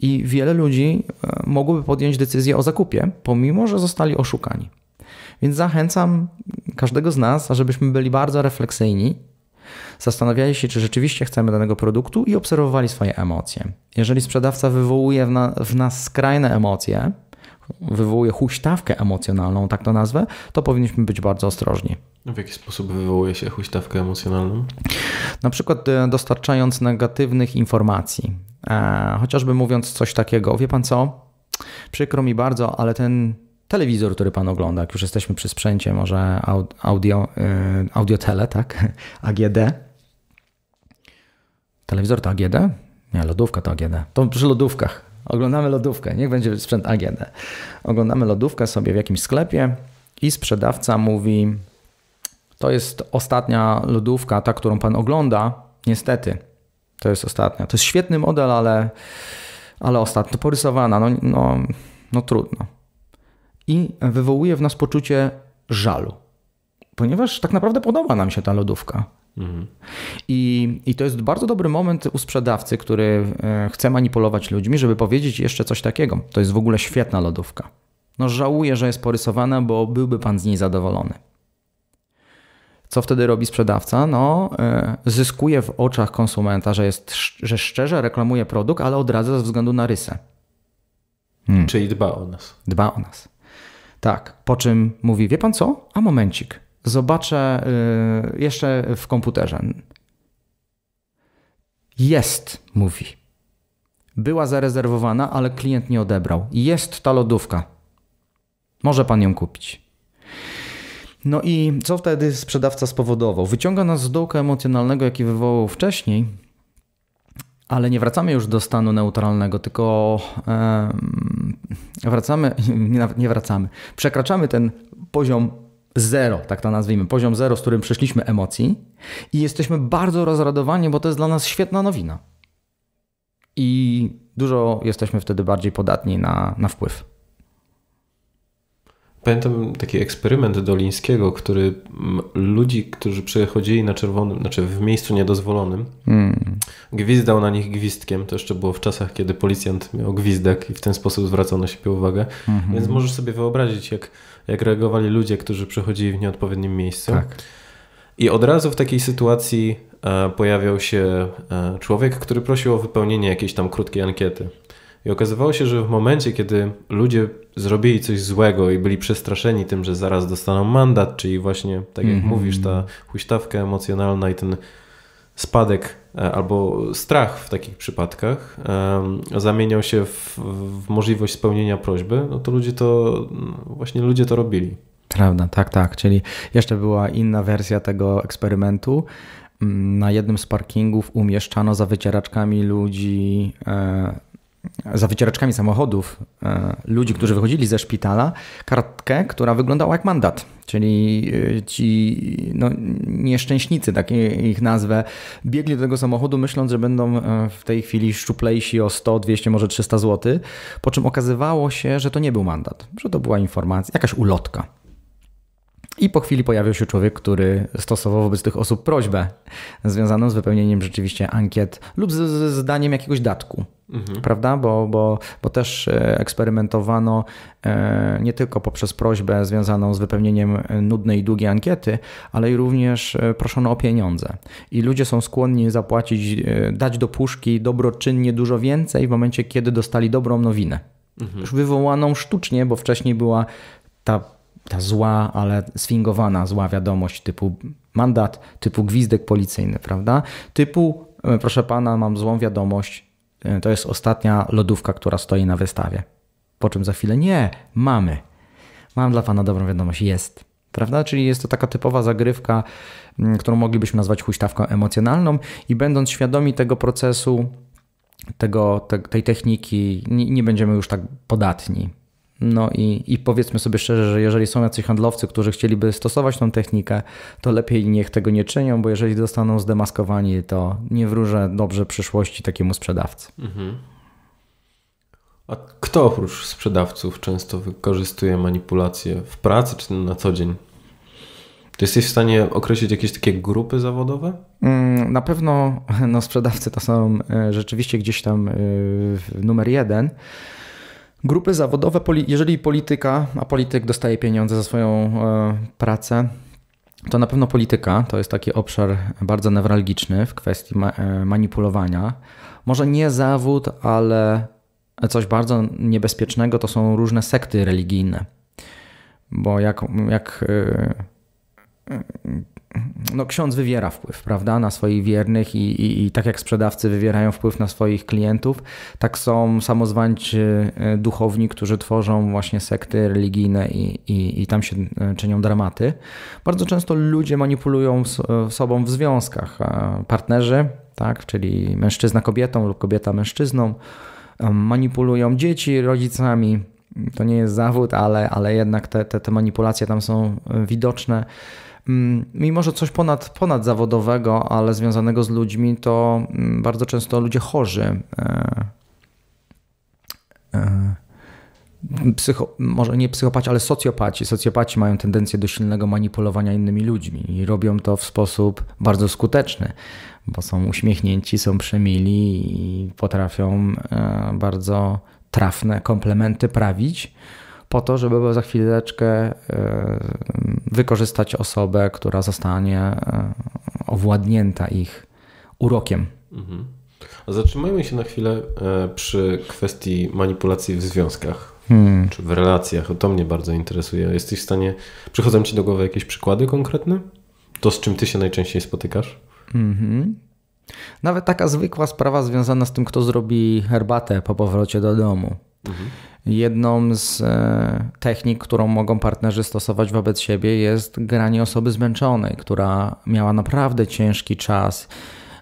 S2: I wiele ludzi e, mogłoby podjąć decyzję o zakupie, pomimo że zostali oszukani. Więc zachęcam każdego z nas, ażebyśmy byli bardzo refleksyjni Zastanawiali się, czy rzeczywiście chcemy danego produktu i obserwowali swoje emocje. Jeżeli sprzedawca wywołuje w, na, w nas skrajne emocje, wywołuje huśtawkę emocjonalną, tak to nazwę, to powinniśmy być bardzo ostrożni.
S1: W jaki sposób wywołuje się huśtawkę emocjonalną?
S2: Na przykład e, dostarczając negatywnych informacji. E, chociażby mówiąc coś takiego, wie pan co? Przykro mi bardzo, ale ten telewizor, który Pan ogląda, jak już jesteśmy przy sprzęcie, może audio, y, audio tele, tak? AGD. Telewizor to AGD? Nie, lodówka to AGD. To przy lodówkach. Oglądamy lodówkę, niech będzie sprzęt AGD. Oglądamy lodówkę sobie w jakimś sklepie i sprzedawca mówi: To jest ostatnia lodówka, ta, którą pan ogląda. Niestety, to jest ostatnia. To jest świetny model, ale, ale ostatnia. To porysowana, no, no, no trudno i wywołuje w nas poczucie żalu, ponieważ tak naprawdę podoba nam się ta lodówka. Mhm. I, I to jest bardzo dobry moment u sprzedawcy, który e, chce manipulować ludźmi, żeby powiedzieć jeszcze coś takiego. To jest w ogóle świetna lodówka. No żałuję, że jest porysowana, bo byłby pan z niej zadowolony. Co wtedy robi sprzedawca? No, e, zyskuje w oczach konsumenta, że, jest, że szczerze reklamuje produkt, ale odradza ze względu na rysę. Hmm. Czyli dba o nas. Dba o nas. Tak, po czym mówi, wie pan co? A momencik, zobaczę yy, jeszcze w komputerze. Jest, mówi. Była zarezerwowana, ale klient nie odebrał. Jest ta lodówka. Może pan ją kupić. No i co wtedy sprzedawca spowodował? Wyciąga nas z dołka emocjonalnego, jaki wywołał wcześniej, ale nie wracamy już do stanu neutralnego, tylko wracamy, nie wracamy, przekraczamy ten poziom zero, tak to nazwijmy, poziom zero, z którym przeszliśmy emocji i jesteśmy bardzo rozradowani, bo to jest dla nas świetna nowina. I dużo
S1: jesteśmy wtedy bardziej podatni na, na wpływ. Pamiętam taki eksperyment Dolińskiego, który ludzi, którzy przechodzili na czerwonym, znaczy w miejscu niedozwolonym, mm. gwizdał na nich gwizdkiem. To jeszcze było w czasach, kiedy policjant miał gwizdek i w ten sposób zwracał na siebie uwagę. -hmm. Więc możesz sobie wyobrazić, jak, jak reagowali ludzie, którzy przechodzili w nieodpowiednim miejscu. Tak. I od razu w takiej sytuacji e, pojawiał się e, człowiek, który prosił o wypełnienie jakiejś tam krótkiej ankiety. I okazywało się, że w momencie, kiedy ludzie zrobili coś złego i byli przestraszeni tym, że zaraz dostaną mandat, czyli właśnie, tak jak mm -hmm. mówisz, ta huśtawka emocjonalna i ten spadek e, albo strach w takich przypadkach um, zamieniał się w, w, możliwość spełnienia prośby, no to ludzie to, właśnie ludzie to robili.
S2: Prawda, tak, tak. Czyli
S1: jeszcze była inna wersja tego eksperymentu.
S2: Mm, na jednym z parkingów umieszczano za wycieraczkami ludzi e, za wycieraczkami samochodów e, ludzi, którzy wychodzili ze szpitala, kartkę, która wyglądała jak mandat. Czyli e, ci no, nieszczęśnicy, tak ich nazwę, biegli do tego samochodu, myśląc, że będą e, w tej chwili szczuplejsi o 100, 200, może 300 zł. Po czym okazywało się, że to nie był mandat, że to była informacja, jakaś ulotka. I po chwili pojawił się człowiek, który stosował wobec tych osób prośbę związaną z wypełnieniem rzeczywiście ankiet lub z, zdaniem jakiegoś datku. Mhm. Prawda? Bo, bo, bo też e, eksperymentowano e, nie tylko poprzez prośbę związaną z wypełnieniem nudnej i długiej ankiety, ale i również e, proszono o pieniądze. I ludzie są skłonni zapłacić, dać do puszki dobroczynnie dużo więcej w momencie, kiedy dostali dobrą nowinę. Mhm. Już wywołaną sztucznie, bo wcześniej była ta ta zła, ale sfingowana zła wiadomość typu mandat, typu gwizdek policyjny, prawda? Typu, e, proszę pana, mam złą wiadomość, e, to jest ostatnia lodówka, która stoi na wystawie. Po czym za chwilę, nie, mamy. Mam dla pana dobrą wiadomość, jest. Prawda? Czyli jest to taka typowa zagrywka, mm, którą moglibyśmy nazwać huśtawką emocjonalną, i będąc świadomi tego procesu, tego, te, tej techniki, nie, nie będziemy już tak podatni no i, i powiedzmy sobie szczerze, że jeżeli są jacyś handlowcy, którzy chcieliby stosować tą technikę, to lepiej niech tego nie czynią, bo jeżeli zostaną zdemaskowani, to nie wróżę dobrze przyszłości takiemu sprzedawcy.
S3: Mhm.
S1: A kto oprócz sprzedawców często wykorzystuje manipulacje w pracy czy na co dzień? Czy jesteś w stanie określić jakieś takie grupy zawodowe?
S2: Mm, na pewno no, sprzedawcy to są e, rzeczywiście gdzieś tam e, numer jeden. Grupy zawodowe, jeżeli polityka, a polityk dostaje pieniądze za swoją e, pracę, to na pewno polityka to jest taki obszar bardzo newralgiczny w kwestii e, manipulowania. Może nie zawód, ale coś bardzo niebezpiecznego to są różne sekty religijne. Bo jak, jak e, no, ksiądz wywiera wpływ, prawda, na swoich wiernych i, i, i, tak jak sprzedawcy wywierają wpływ na swoich klientów, tak są samozwańczy e, duchowni, którzy tworzą właśnie sekty religijne i, i, i tam się e, czynią dramaty. Bardzo często ludzie manipulują e, sobą w związkach. Partnerzy, tak, czyli mężczyzna kobietą lub kobieta mężczyzną, manipulują dzieci rodzicami, to nie jest zawód, ale, ale jednak te, te, te manipulacje tam są widoczne. Mm, mimo że coś ponad, ponad zawodowego, ale związanego z ludźmi, to mm, bardzo często ludzie chorzy. E, e, psycho, może nie psychopaci, ale socjopaci. Socjopaci mają tendencję do silnego manipulowania innymi ludźmi i robią to w sposób bardzo skuteczny, bo są uśmiechnięci, są przemili i potrafią e, bardzo trafne komplementy prawić po to, żeby za chwileczkę e, wykorzystać osobę, która zostanie e, owładnięta ich urokiem.
S1: Mhm. Zatrzymajmy się na chwilę e, przy kwestii manipulacji w związkach hmm. czy w relacjach. To mnie bardzo interesuje. Jesteś w stanie. Przychodzą ci do głowy jakieś przykłady konkretne? To, z czym ty się najczęściej spotykasz?
S3: Mhm.
S2: Nawet taka zwykła sprawa związana z tym, kto zrobi herbatę po powrocie do domu. Mhm. Jedną z e, technik, którą mogą partnerzy stosować wobec siebie, jest granie osoby zmęczonej, która miała naprawdę ciężki czas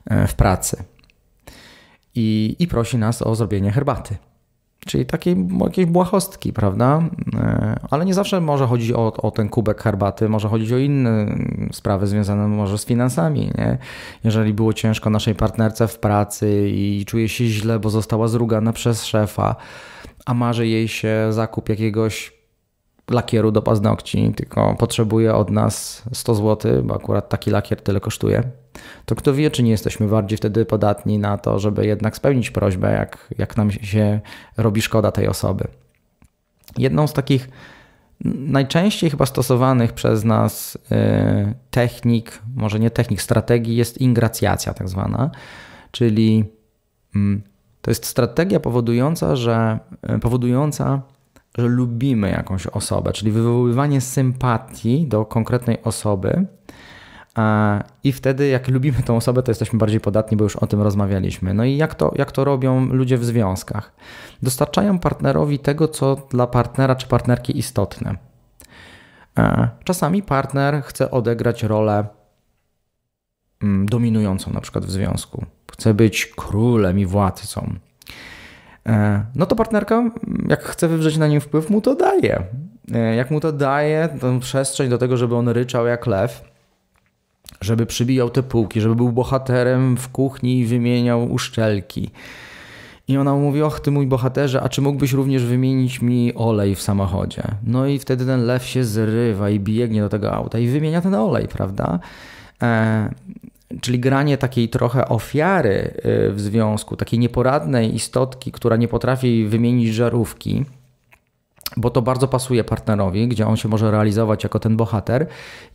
S2: e, w pracy i, i prosi nas o zrobienie herbaty czyli takiej jakiejś błahostki, prawda? E, ale nie zawsze może chodzić o, o ten kubek herbaty, może chodzić o inne mm, sprawy związane może z finansami, nie? Jeżeli było ciężko naszej partnerce w pracy i czuje się źle, bo została zrugana przez szefa, a marzy jej się zakup jakiegoś lakieru do paznokci, tylko potrzebuje od nas 100 zł, bo akurat taki lakier tyle kosztuje, to kto wie, czy nie jesteśmy bardziej wtedy podatni na to, żeby jednak spełnić prośbę, jak, jak nam się robi szkoda tej osoby. Jedną z takich najczęściej chyba stosowanych przez nas y, technik, może nie technik, strategii jest ingracjacja tak zwana, czyli mm, to jest strategia powodująca, że y, powodująca że lubimy jakąś osobę, czyli wywoływanie sympatii do konkretnej osoby. E, I wtedy, jak lubimy tą osobę, to jesteśmy bardziej podatni, bo już o tym rozmawialiśmy. No i jak to, jak to robią ludzie w związkach? Dostarczają partnerowi tego, co dla partnera czy partnerki istotne. E, czasami partner chce odegrać rolę mm, dominującą, na przykład w związku. Chce być królem i władcą. E, no to partnerka, mm, jak chce wywrzeć na nim wpływ, mu to daje. E, jak mu to daje, tą przestrzeń do tego, żeby on ryczał jak lew, żeby przybijał te półki, żeby był bohaterem w kuchni i wymieniał uszczelki. I ona mówi, och ty mój bohaterze, a czy mógłbyś również wymienić mi olej w samochodzie? No i wtedy ten lew się zrywa i biegnie do tego auta i wymienia ten olej, prawda? E, Czyli granie takiej trochę ofiary y, w związku, takiej nieporadnej istotki, która nie potrafi wymienić żarówki, bo to bardzo pasuje partnerowi, gdzie on się może realizować jako ten bohater,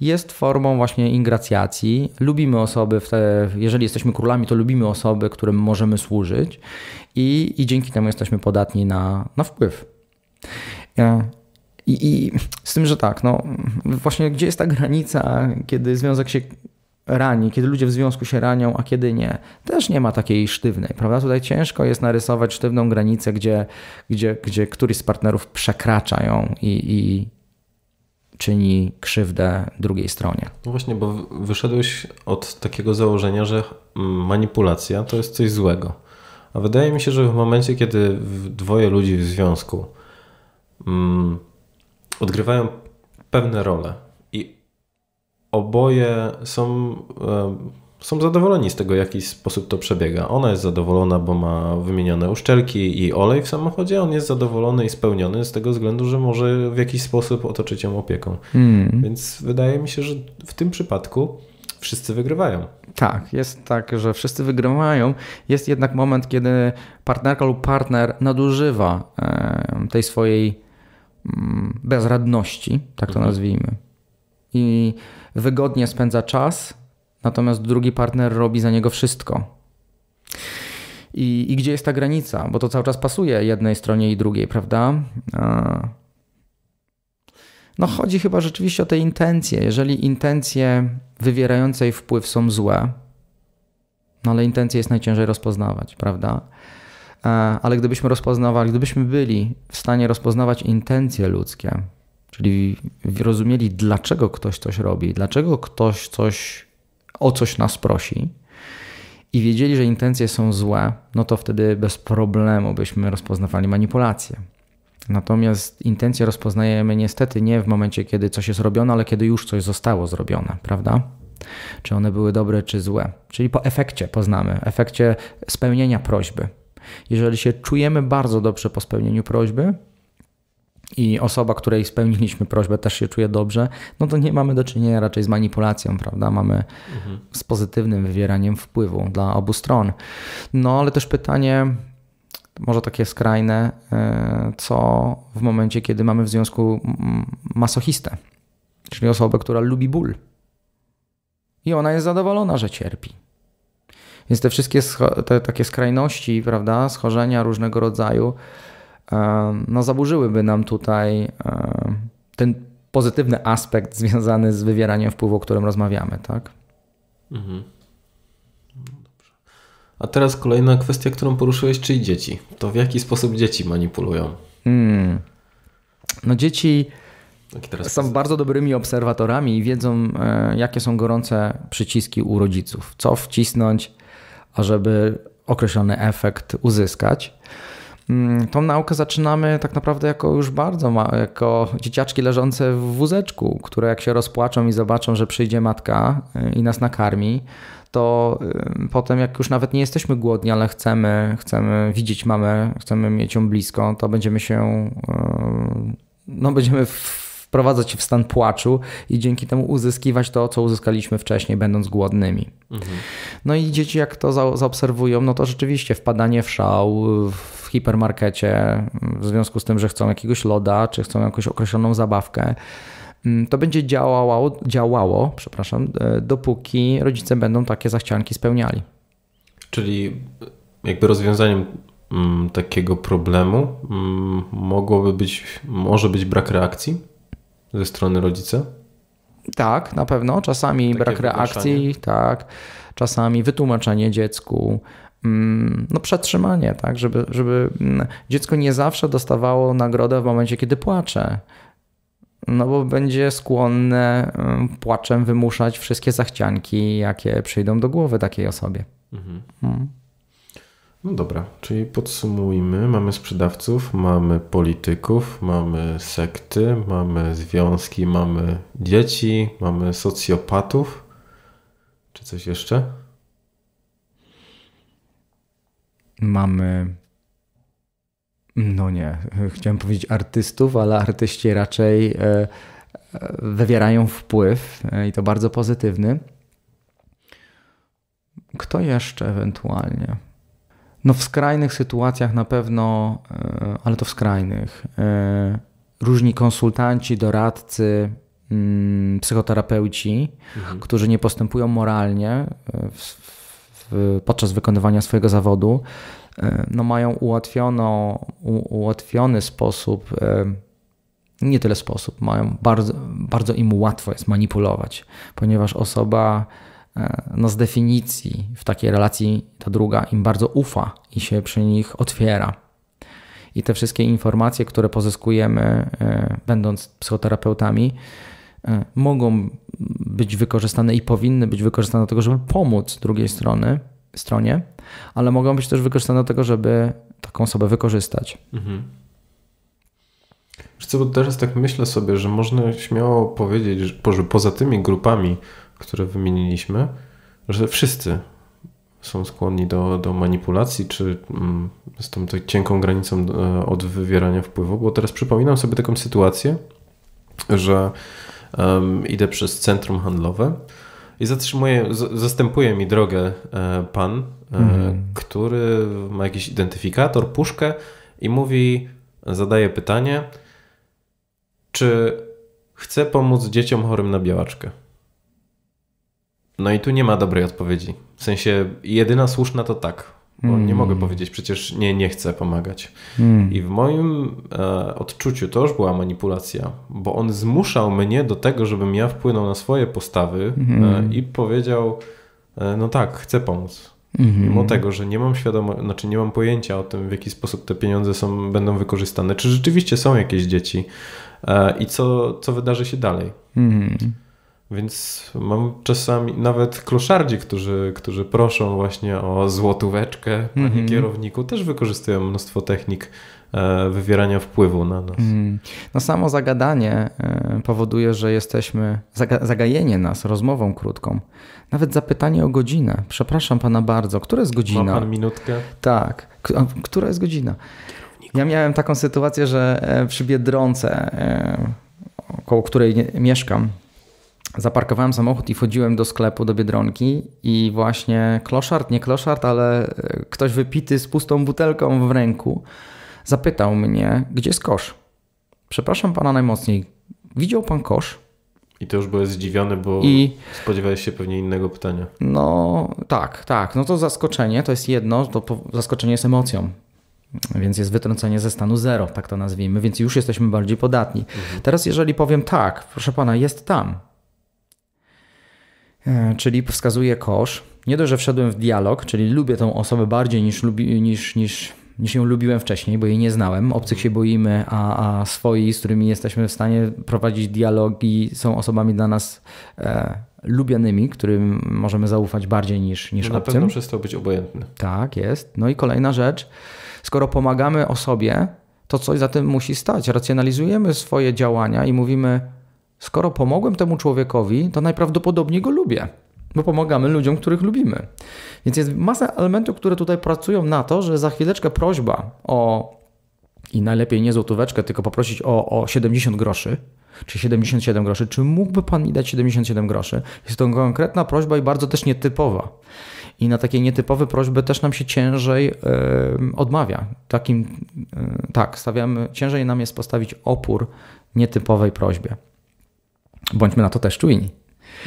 S2: jest formą właśnie ingracjacji. Lubimy osoby, te, jeżeli jesteśmy królami, to lubimy osoby, którym możemy służyć i, i dzięki temu jesteśmy podatni na, na wpływ. E, I, I z tym, że tak, no właśnie gdzie jest ta granica, kiedy związek się rani, kiedy ludzie w związku się ranią, a kiedy nie, też nie ma takiej sztywnej, prawda? Tutaj ciężko jest narysować sztywną granicę, gdzie, gdzie, gdzie któryś z partnerów przekracza ją i, i czyni krzywdę drugiej stronie.
S1: No właśnie, bo wyszedłeś od takiego założenia, że manipulacja to jest coś złego. A wydaje mi się, że w momencie, kiedy dwoje ludzi w związku mm, odgrywają pewne role, oboje są, są zadowoleni z tego, w jaki sposób to przebiega. Ona jest zadowolona, bo ma wymienione uszczelki i olej w samochodzie, on jest zadowolony i spełniony z tego względu, że może w jakiś sposób otoczyć ją opieką. Hmm. Więc wydaje mi się, że w tym przypadku wszyscy wygrywają. Tak,
S2: jest tak, że wszyscy wygrywają. Jest jednak moment, kiedy partnerka lub partner nadużywa tej swojej mm, bezradności, tak to mhm. nazwijmy, i wygodnie spędza czas, natomiast drugi partner robi za niego wszystko. I, I, gdzie jest ta granica? Bo to cały czas pasuje jednej stronie i drugiej, prawda? No, chodzi chyba rzeczywiście o te intencje. Jeżeli intencje wywierające wpływ są złe, no ale intencje jest najciężej rozpoznawać, prawda? Ale gdybyśmy rozpoznawali, gdybyśmy byli w stanie rozpoznawać intencje ludzkie, Czyli rozumieli, dlaczego ktoś coś robi, dlaczego ktoś coś o coś nas prosi i wiedzieli, że intencje są złe, no to wtedy bez problemu byśmy rozpoznawali manipulacje. Natomiast intencje rozpoznajemy niestety nie w momencie, kiedy coś jest robione, ale kiedy już coś zostało zrobione, prawda? Czy one były dobre, czy złe. Czyli po efekcie poznamy, efekcie spełnienia prośby. Jeżeli się czujemy bardzo dobrze po spełnieniu prośby, i osoba, której spełniliśmy prośbę, też się czuje dobrze, no to nie mamy do czynienia raczej z manipulacją, prawda? Mamy mhm. z pozytywnym wywieraniem wpływu dla obu stron. No ale też pytanie, może takie skrajne, e, co w momencie, kiedy mamy w związku masochistę, czyli osobę, która lubi ból i ona jest zadowolona, że cierpi. Więc te wszystkie te takie skrajności, prawda, schorzenia różnego rodzaju, E, no, zaburzyłyby nam tutaj e, ten pozytywny aspekt związany z wywieraniem wpływu, o którym rozmawiamy, tak?
S3: Mhm.
S1: A teraz kolejna kwestia, którą poruszyłeś, czyli dzieci. To w jaki sposób dzieci manipulują? Hmm. No dzieci są jest. bardzo
S2: dobrymi obserwatorami i wiedzą, e, jakie są gorące przyciski u rodziców, co wcisnąć, ażeby określony efekt uzyskać. Mm, tą naukę zaczynamy tak naprawdę jako już bardzo ma, jako dzieciaczki leżące w wózeczku, które jak się rozpłaczą i zobaczą, że przyjdzie matka y, i nas nakarmi, to y, potem jak już nawet nie jesteśmy głodni, ale chcemy, chcemy widzieć mamę, chcemy mieć ją blisko, to będziemy się, y, no będziemy wprowadzać w stan płaczu i dzięki temu uzyskiwać to, co uzyskaliśmy wcześniej, będąc głodnymi. Mhm. No i dzieci jak to zaobserwują, no to rzeczywiście wpadanie w szał, w hipermarkecie mm, w związku z tym, że chcą jakiegoś loda, czy chcą jakąś określoną zabawkę, mm, to będzie działało, działało przepraszam, e, dopóki rodzice będą takie zachcianki
S1: spełniali. Czyli jakby rozwiązaniem mm, takiego problemu mogłoby być, może być brak reakcji ze strony rodzica?
S2: Tak, na pewno. Czasami Takie brak reakcji, tak. Czasami wytłumaczenie dziecku, Mm, no, przetrzymanie, tak, żeby, żeby mm, dziecko nie zawsze dostawało nagrodę w momencie, kiedy płacze. No bo będzie skłonne mm, płaczem wymuszać wszystkie zachcianki, jakie przyjdą do głowy takiej osobie.
S1: Mhm. No dobra, czyli podsumujmy, mamy sprzedawców, mamy polityków, mamy sekty, mamy związki, mamy dzieci, mamy socjopatów. Czy coś jeszcze? mamy.
S2: No nie, chciałem powiedzieć artystów, ale artyści raczej e, e, wywierają wpływ e, i to bardzo pozytywny. Kto jeszcze ewentualnie? No w skrajnych sytuacjach na pewno, ale to w skrajnych. Różni konsultanci, doradcy, mm, psychoterapeuci, mhm. którzy nie postępują moralnie w podczas wykonywania swojego zawodu, e, no mają ułatwiono, ułatwiony sposób, e, nie tyle sposób, mają bardzo, bardzo im łatwo jest manipulować, ponieważ osoba e, no z definicji w takiej relacji ta druga im bardzo ufa i się przy nich otwiera. I te wszystkie informacje, które pozyskujemy, będąc psychoterapeutami, E, mogą być wykorzystane i powinny być wykorzystane do tego, żeby pomóc drugiej strony, stronie, ale mogą być też wykorzystane do tego, żeby taką osobę wykorzystać.
S1: Mhm. co co, teraz tak myślę sobie, że można śmiało powiedzieć, że poza tymi grupami, które wymieniliśmy, że wszyscy są skłonni do, do manipulacji, czy mm, z tą, tą tak cienką granicą e, od wywierania wpływu, bo teraz przypominam sobie taką sytuację, że um, idę przez centrum handlowe i zatrzymuje, zastępuje mi drogę e, pan, mm. który ma jakiś identyfikator, puszkę i mówi, zadaje pytanie, czy chce pomóc dzieciom chorym na białaczkę? No i tu nie ma dobrej odpowiedzi. W sensie jedyna słuszna to tak. Bo mm. nie hmm. mogę powiedzieć, przecież nie, nie chcę pomagać. Mm. I w moim e, odczuciu to już była manipulacja, bo on zmuszał mnie do tego, żebym ja wpłynął na swoje postawy mm. e, mhm. i powiedział, e, no tak, chcę pomóc. Mhm. Mimo tego, że nie mam świadomości, znaczy nie mam pojęcia o tym, w jaki sposób te pieniądze są, będą wykorzystane, czy rzeczywiście są jakieś dzieci e, i co, co wydarzy się dalej. Mhm. Więc mam czasami nawet kloszardzi, którzy, którzy proszą właśnie o złotóweczkę, panie mm -hmm. kierowniku, też wykorzystują mnóstwo technik e, wywierania wpływu na nas. Mm.
S2: No samo zagadanie e, powoduje, że jesteśmy, zagajenie nas rozmową krótką. Nawet zapytanie o godzinę. Przepraszam pana bardzo, która jest godzina? Ma pan minutkę? Tak. Która jest godzina? Ja miałem taką sytuację, że e, przy Biedronce, koło której mieszkam, zaparkowałem samochód i wchodziłem do sklepu, do Biedronki i właśnie kloszard, nie kloszard, ale e, ktoś wypity z pustą butelką w ręku zapytał mnie, gdzie jest kosz? Przepraszam pana najmocniej, widział pan kosz?
S1: I to już byłeś zdziwiony, bo I... spodziewałeś się pewnie innego pytania.
S2: No tak, tak. No to zaskoczenie to jest jedno, to zaskoczenie jest emocją. Więc jest wytrącenie ze stanu zero, tak to nazwijmy, więc już jesteśmy bardziej podatni. Mhm. Teraz, jeżeli powiem tak, proszę pana, jest tam, E, czyli wskazuje kosz. Nie dość, że wszedłem w dialog, czyli lubię tą osobę bardziej niż, lubi, niż, niż, niż ją lubiłem wcześniej, bo jej nie znałem. Obcych się boimy, a, a swoi, z którymi jesteśmy w stanie prowadzić dialogi, są osobami dla nas e, lubianymi, którym możemy zaufać bardziej niż, niż no obcym. Na pewno przestał być obojętny. Tak, jest. No i kolejna rzecz. Skoro pomagamy osobie, to coś za tym musi stać. Racjonalizujemy swoje działania i mówimy, Skoro pomogłem temu człowiekowi, to najprawdopodobniej go lubię, bo pomagamy ludziom, których lubimy. Więc jest masa elementów, które tutaj pracują na to, że za chwileczkę prośba o i najlepiej nie złotóweczkę, tylko poprosić o, o 70 groszy, czy 77 groszy, czy mógłby Pan mi dać 77 groszy? Jest to konkretna prośba i bardzo też nietypowa. I na takie nietypowe prośby też nam się ciężej yy, odmawia. Takim, yy, tak, stawiamy, ciężej nam jest postawić opór nietypowej prośbie. Bądźmy na to też czujni.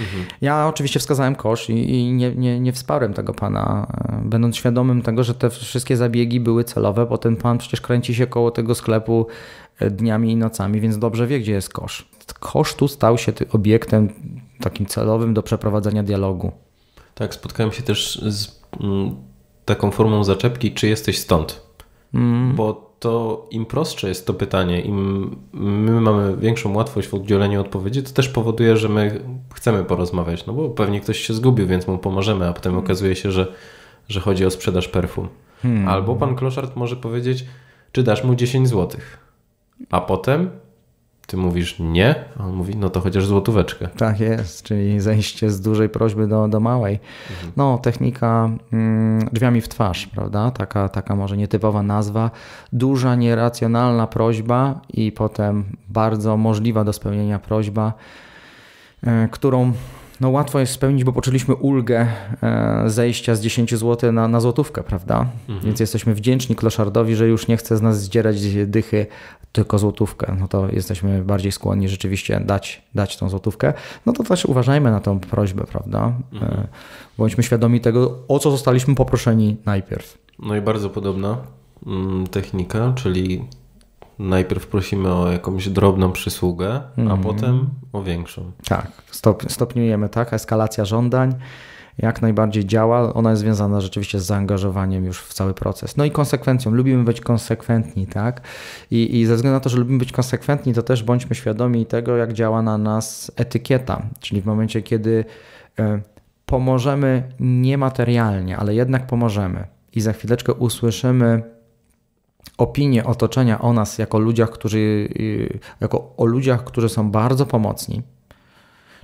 S2: Mhm. Ja oczywiście wskazałem kosz i, i, nie, nie, nie wsparłem tego pana, e, będąc świadomym tego, że te wszystkie zabiegi były celowe, bo ten pan przecież kręci się koło tego sklepu e, dniami i nocami, więc dobrze wie, gdzie jest kosz. Kosz tu stał się obiektem takim celowym do przeprowadzenia dialogu.
S1: Tak, spotkałem się też z mm, taką formą zaczepki, czy jesteś stąd? Mm. Bo to im prostsze jest to pytanie, im my mamy większą łatwość w oddzieleniu odpowiedzi, to też powoduje, że my chcemy porozmawiać, no bo pewnie ktoś się zgubił, więc mu pomożemy, a potem hmm. okazuje się, że, że chodzi o sprzedaż perfum. Hmm. Albo pan Kloszard może powiedzieć, czy dasz mu 10 złotych, a potem ty mówisz nie, a on mówi, no to chociaż złotóweczkę.
S2: Tak jest, czyli zejście z dużej prośby do, do małej. Mhm. No, technika mm, drzwiami w twarz, prawda? Taka, taka może nietypowa nazwa. Duża, nieracjonalna prośba i potem bardzo możliwa do spełnienia prośba, e, którą no łatwo jest spełnić, bo poczuliśmy ulgę e, zejścia z 10 zł na, na złotówkę, prawda? Mhm. Więc jesteśmy wdzięczni kloszardowi, że już nie chce z nas zdzierać dychy, tylko złotówkę. No to jesteśmy bardziej skłonni rzeczywiście dać, dać tą złotówkę. No to też uważajmy na tą prośbę, prawda? E, mhm. Bądźmy świadomi tego, o co zostaliśmy poproszeni najpierw.
S1: No i bardzo podobna mm, technika, czyli najpierw prosimy o jakąś drobną przysługę, mm. a mhm. potem o większą. Tak,
S2: Stop, stopniujemy, tak? Eskalacja żądań jak najbardziej działa. Ona jest związana rzeczywiście z zaangażowaniem już w cały proces. No i konsekwencją. Lubimy być konsekwentni, tak? I, I, ze względu na to, że lubimy być konsekwentni, to też bądźmy świadomi tego, jak działa na nas etykieta. Czyli w momencie, kiedy e, pomożemy niematerialnie, ale jednak pomożemy i za chwileczkę usłyszymy opinie otoczenia o nas jako ludziach, którzy, y, jako o ludziach, którzy są bardzo pomocni.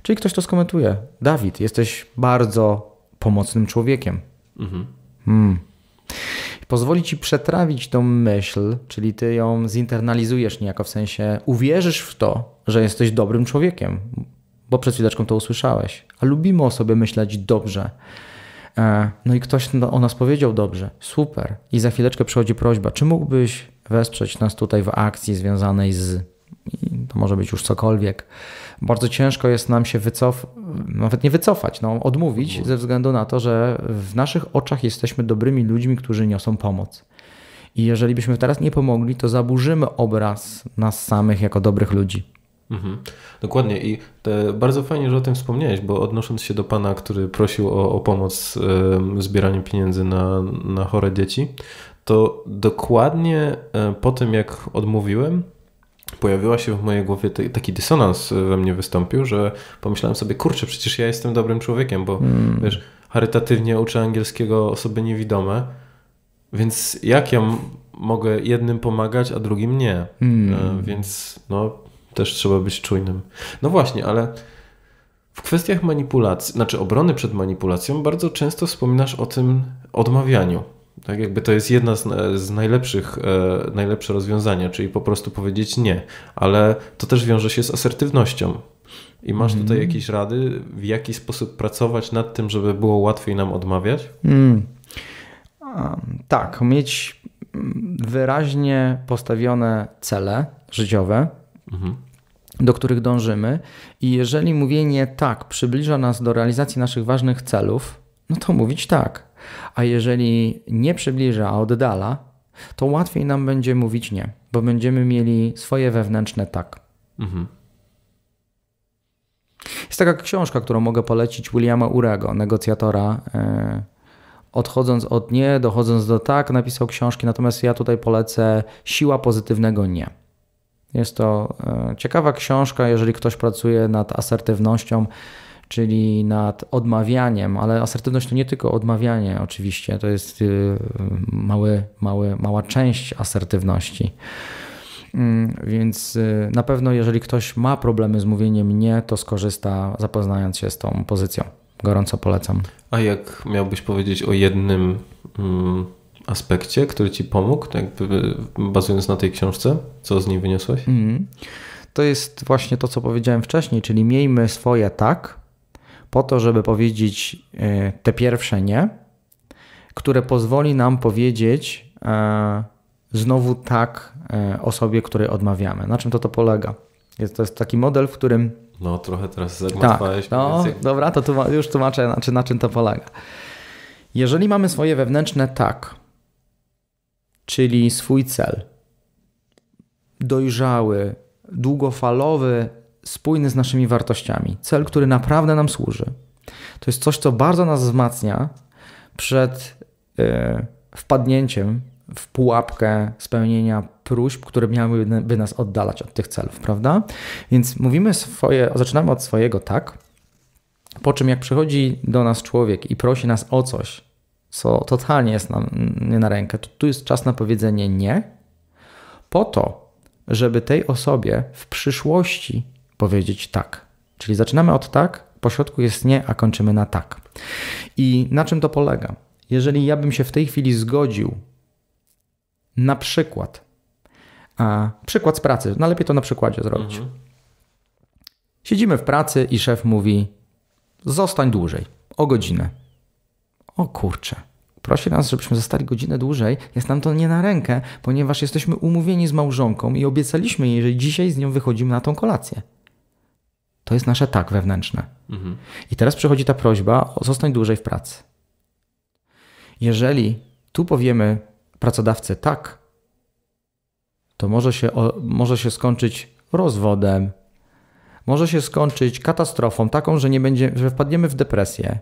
S2: Czyli ktoś to skomentuje. Dawid, jesteś bardzo pomocnym człowiekiem.
S3: Mhm. Hmm.
S2: Pozwoli ci przetrawić tą myśl, czyli ty ją zinternalizujesz niejako w sensie uwierzysz w to, że jesteś dobrym człowiekiem, bo przed chwileczką to usłyszałeś. A lubimy o sobie myśleć dobrze. E, no i ktoś o nas powiedział dobrze, super. I za chwileczkę przychodzi prośba, czy mógłbyś wesprzeć nas tutaj w akcji związanej z. To może być już cokolwiek. Bardzo ciężko jest nam się wycofać, nawet nie wycofać, no, odmówić ze względu na to, że w naszych oczach jesteśmy dobrymi ludźmi, którzy niosą pomoc. I jeżeli byśmy teraz nie pomogli, to zaburzymy obraz nas samych jako dobrych ludzi.
S1: Mhm. Dokładnie i te, bardzo fajnie, że o tym wspomniałeś, bo odnosząc się do pana, który prosił o, o pomoc w zbieraniu pieniędzy na, na chore dzieci, to dokładnie e, po tym, jak odmówiłem, pojawiła się w mojej głowie taki dysonans we mnie wystąpił, że pomyślałem sobie, kurczę, przecież ja jestem dobrym człowiekiem, bo mm. wiesz, charytatywnie uczę angielskiego osoby niewidome, więc jak ja mogę jednym pomagać, a drugim nie? Mm. Więc no, też trzeba być czujnym. No właśnie, ale w kwestiach manipulacji, znaczy obrony przed manipulacją, bardzo często wspominasz o tym odmawianiu. Tak jakby to jest jedna z, e, z najlepszych, e, najlepsze rozwiązania, czyli po prostu powiedzieć nie, ale to też wiąże się z asertywnością. I masz mm. tutaj jakieś rady, w jaki sposób pracować nad tym, żeby było łatwiej nam odmawiać? Mm. tak, mieć mm, wyraźnie
S2: postawione cele życiowe, mhm do których dążymy, i jeżeli mówienie tak przybliża nas do realizacji naszych ważnych celów, no to mówić tak. A jeżeli nie przybliża, a oddala, to łatwiej nam będzie mówić nie, bo będziemy mieli swoje wewnętrzne tak. Mhm. Jest taka książka, którą mogę polecić Williama Urego, negocjatora. E, odchodząc od nie, dochodząc do tak, napisał książki, natomiast ja tutaj polecę Siła pozytywnego nie. Jest to e, ciekawa książka, jeżeli ktoś pracuje nad asertywnością, czyli nad odmawianiem, ale asertywność to nie tylko odmawianie, oczywiście, to jest e, mały, mały, mała część asertywności. Mm, więc e, na pewno, jeżeli ktoś ma problemy z mówieniem nie, to skorzysta zapoznając się z tą pozycją. Gorąco polecam.
S1: A jak miałbyś powiedzieć o jednym mm, aspekcie, który ci pomógł, jakby y, bazując na tej książce? Co z niej wyniosłeś?
S2: Mm. To jest właśnie to, co powiedziałem wcześniej, czyli miejmy swoje tak, po to, żeby powiedzieć y, te pierwsze nie, które pozwoli nam powiedzieć e, znowu tak e, osobie, której odmawiamy. Na czym to to polega? to jest taki model, w którym.
S1: No, trochę teraz tak. zagmatwałeś. Tak, no,
S2: dobra, to już tłumaczę, na czym to polega. Jeżeli mamy swoje wewnętrzne tak, czyli swój cel. Dojrzały, długofalowy, spójny z naszymi wartościami. Cel, który naprawdę nam służy. To jest coś, co bardzo nas wzmacnia przed y, wpadnięciem w pułapkę spełnienia próśb, które miałyby nas oddalać od tych celów, prawda? Więc mówimy swoje, zaczynamy od swojego tak, po czym jak przychodzi do nas człowiek i prosi nas o coś, co totalnie jest nam nie na rękę, to tu jest czas na powiedzenie nie, po to, żeby tej osobie w przyszłości powiedzieć tak. Czyli zaczynamy od tak, pośrodku jest nie, a kończymy na tak. I na czym to polega? Jeżeli ja bym się w tej chwili zgodził, na przykład, a przykład z pracy, najlepiej no to na przykładzie zrobić. Mhm. Siedzimy w pracy i szef mówi: zostań dłużej, o godzinę o kurczę, prosi nas, żebyśmy zostali godzinę dłużej, jest nam to nie na rękę, ponieważ jesteśmy umówieni z małżonką i obiecaliśmy jej, że dzisiaj z nią wychodzimy na tą kolację. To jest nasze tak wewnętrzne. Mhm. I teraz przychodzi ta prośba: o, zostań dłużej w pracy. Jeżeli tu powiemy pracodawcy tak, to może się, o, może się skończyć rozwodem, może się skończyć katastrofą taką, że nie będzie, że wpadniemy w depresję,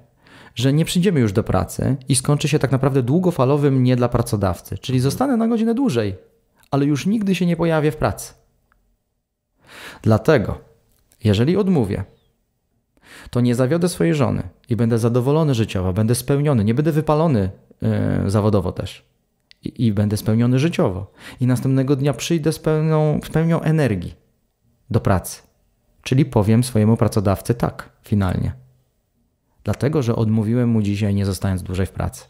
S2: że nie przyjdziemy już do pracy i skończy się tak naprawdę długofalowym nie dla pracodawcy, czyli zostanę na godzinę dłużej, ale już nigdy się nie pojawię w pracy. Dlatego, jeżeli odmówię, to nie zawiodę swojej żony i będę zadowolony życiowo, będę spełniony, nie będę wypalony yy, zawodowo też. I, I, będę spełniony życiowo. I następnego dnia przyjdę z pełną, z pełnią energii do pracy. Czyli powiem swojemu pracodawcy tak, finalnie dlatego że odmówiłem mu dzisiaj, nie zostając dłużej w pracy.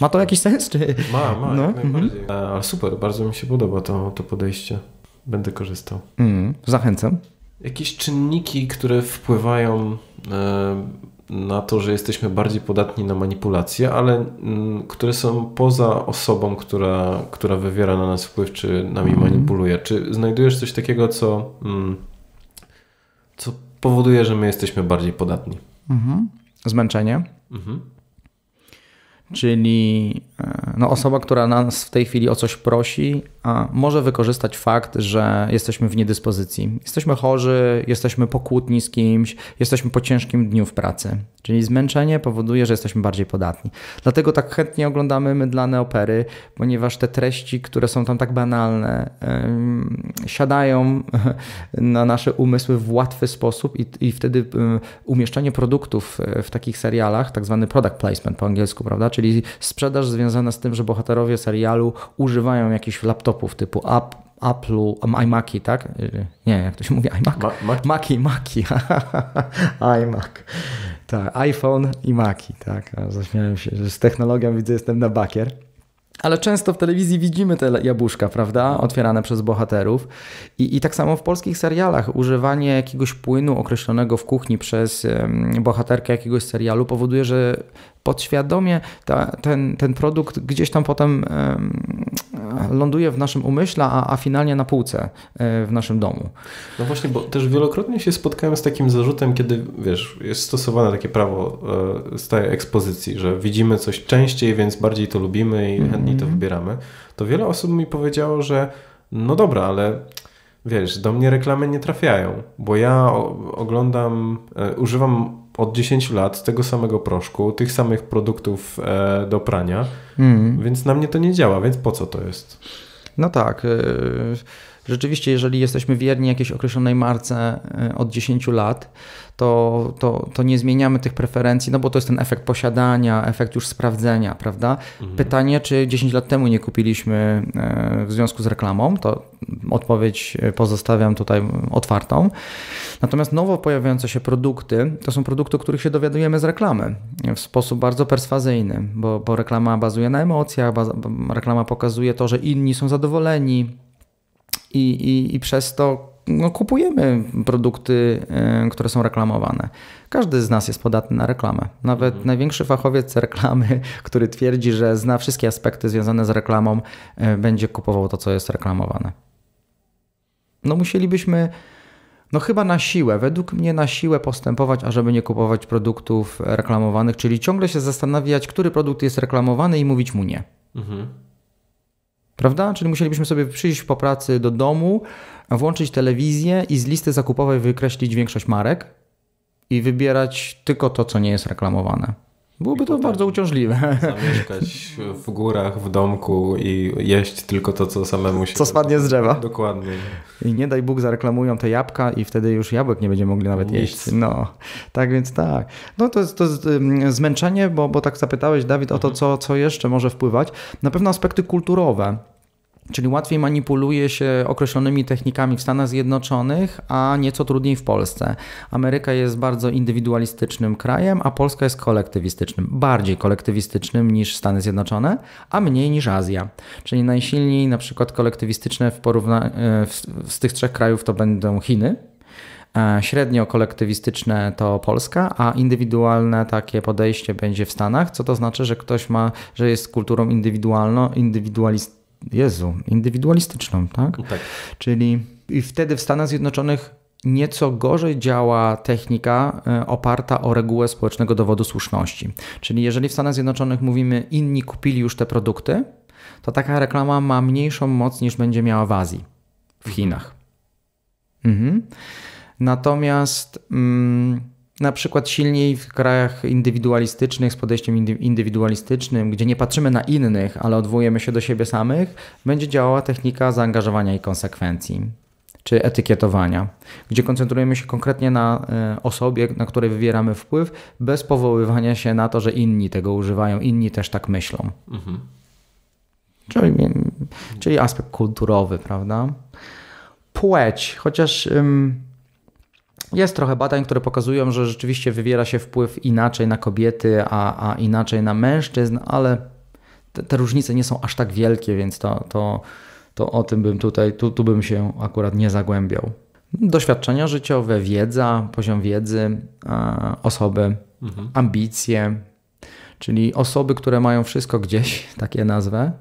S1: Ma to jakiś sens? Czy... Ma, ma, no. jak najbardziej. Mhm. E, super, bardzo mi się podoba to, to podejście. Będę korzystał. Mm, zachęcam. Jakieś czynniki, które wpływają e, na to, że jesteśmy bardziej podatni na manipulacje, ale mm, które są poza osobą, która, która wywiera na nas wpływ, czy nami mm. manipuluje. Czy znajdujesz coś takiego, co, mm, co powoduje, że my jesteśmy bardziej podatni? Mhm zmęczenie.
S3: Mhm.
S2: Czyli no, osoba, która nas w tej chwili o coś prosi, może wykorzystać fakt, że jesteśmy w niedyspozycji. Jesteśmy chorzy, jesteśmy pokłótni z kimś, jesteśmy po ciężkim dniu w pracy. Czyli zmęczenie powoduje, że jesteśmy bardziej podatni. Dlatego tak chętnie oglądamy mydlane opery, ponieważ te treści, które są tam tak banalne, yy, siadają na nasze umysły w łatwy sposób i, i wtedy yy, umieszczanie produktów w takich serialach, tak zwany product placement po angielsku, prawda, czyli sprzedaż związana związana z tym, że bohaterowie serialu używają jakichś laptopów typu App, Apple'u, iMac'i, tak? Nie, jak to się mówi, iMac? Ma, Mac? Maci, Maci, iMac. Tak, iPhone i Maci, tak? Zaśmiałem się, że z technologią widzę, jestem na bakier. Ale często w telewizji widzimy te jabłuszka, prawda? No. Otwierane przez bohaterów. I, I tak samo w polskich serialach używanie jakiegoś płynu określonego w kuchni przez bohaterkę jakiegoś serialu powoduje, że podświadomie ta, ten, ten produkt gdzieś tam potem ląduje w naszym umyśle, a, a finalnie na półce e, w naszym domu.
S1: No właśnie, bo też wielokrotnie się spotkałem z takim zarzutem, kiedy wiesz, jest stosowane takie prawo e, tej ekspozycji, że widzimy coś częściej, więc bardziej to lubimy i chętniej to mhm. wybieramy. To wiele osób mi powiedziało, że no dobra, ale wiesz, do mnie reklamy nie trafiają, bo ja oglądam, e, używam od 10 lat tego samego proszku, tych samych produktów e, do prania, mm. więc na mnie to nie działa, więc po co to jest? No tak. E,
S2: rzeczywiście, jeżeli jesteśmy wierni jakiejś określonej marce y, od 10 lat, to, to, to nie zmieniamy tych preferencji, no bo to jest ten efekt posiadania, efekt już sprawdzenia, prawda? Mhm. Pytanie, czy 10 lat temu nie kupiliśmy y, w związku z reklamą, to odpowiedź y, pozostawiam tutaj otwartą. Natomiast nowo pojawiające się produkty to są produkty, o których się dowiadujemy z reklamy w sposób bardzo perswazyjny, bo, bo reklama bazuje na emocjach, reklama pokazuje to, że inni są zadowoleni, i, i, i przez to no, kupujemy produkty, e, które są reklamowane. Każdy z nas jest podatny na reklamę. Nawet mhm. największy fachowiec reklamy, który twierdzi, że zna wszystkie aspekty związane z reklamą, e, będzie kupował to, co jest reklamowane. No musielibyśmy, no chyba na siłę, według mnie na siłę postępować, ażeby nie kupować produktów reklamowanych, czyli ciągle się zastanawiać, który produkt jest reklamowany i mówić mu nie. Mhm prawda? Czyli musielibyśmy sobie przyjść po pracy do domu, włączyć telewizję i z listy zakupowej wykreślić większość marek i wybierać tylko to, co nie jest reklamowane. Byłoby to
S1: bardzo uciążliwe. Zamieszkać w górach, w domku i jeść tylko to, co samemu się... Co spadnie z drzewa. Dokładnie.
S2: I nie daj Bóg zareklamują te jabłka i wtedy już jabłek nie będziemy mogli nawet Nic. jeść. No, tak więc tak. No to jest, to jest zmęczenie, bo, bo tak zapytałeś Dawid o to, co, co jeszcze może wpływać. Na pewno aspekty kulturowe. Czyli łatwiej manipuluje się określonymi technikami w Stanach Zjednoczonych, a nieco trudniej w Polsce. Ameryka jest bardzo indywidualistycznym krajem, a Polska jest kolektywistycznym, bardziej kolektywistycznym niż Stany Zjednoczone, a mniej niż Azja. Czyli najsilniej na przykład kolektywistyczne w porówna- e, z tych trzech krajów to będą Chiny, e, średnio kolektywistyczne to Polska, a indywidualne takie podejście będzie w Stanach, co to znaczy, że ktoś ma, że jest kulturą indywidualną, indywidualistyczną Jezu, indywidualistyczną, tak? No tak. Czyli i wtedy w Stanach Zjednoczonych nieco gorzej działa technika e, oparta o regułę społecznego dowodu słuszności. Czyli jeżeli w Stanach Zjednoczonych mówimy, inni kupili już te produkty, to taka reklama ma mniejszą moc niż będzie miała w Azji, w mhm. Chinach. Mhm. Natomiast mm, na przykład silniej w krajach indywidualistycznych, z podejściem indywidualistycznym, gdzie nie patrzymy na innych, ale odwołujemy się do siebie samych, będzie działała technika zaangażowania i konsekwencji, czy etykietowania, gdzie koncentrujemy się konkretnie na e, osobie, na której wywieramy wpływ, bez powoływania się na to, że inni tego używają, inni też tak myślą. Mhm. Czyli, mm, czyli aspekt kulturowy, prawda? Płeć, chociaż. Ym, jest trochę badań, które pokazują, że rzeczywiście wywiera się wpływ inaczej na kobiety, a, a inaczej na mężczyzn, ale te, te, różnice nie są aż tak wielkie, więc to, to, to o tym bym tutaj, tu, tu bym się akurat nie zagłębiał. Doświadczenia życiowe, wiedza, poziom wiedzy, osoby, mhm. ambicje, czyli osoby, które mają wszystko gdzieś, takie nazwę,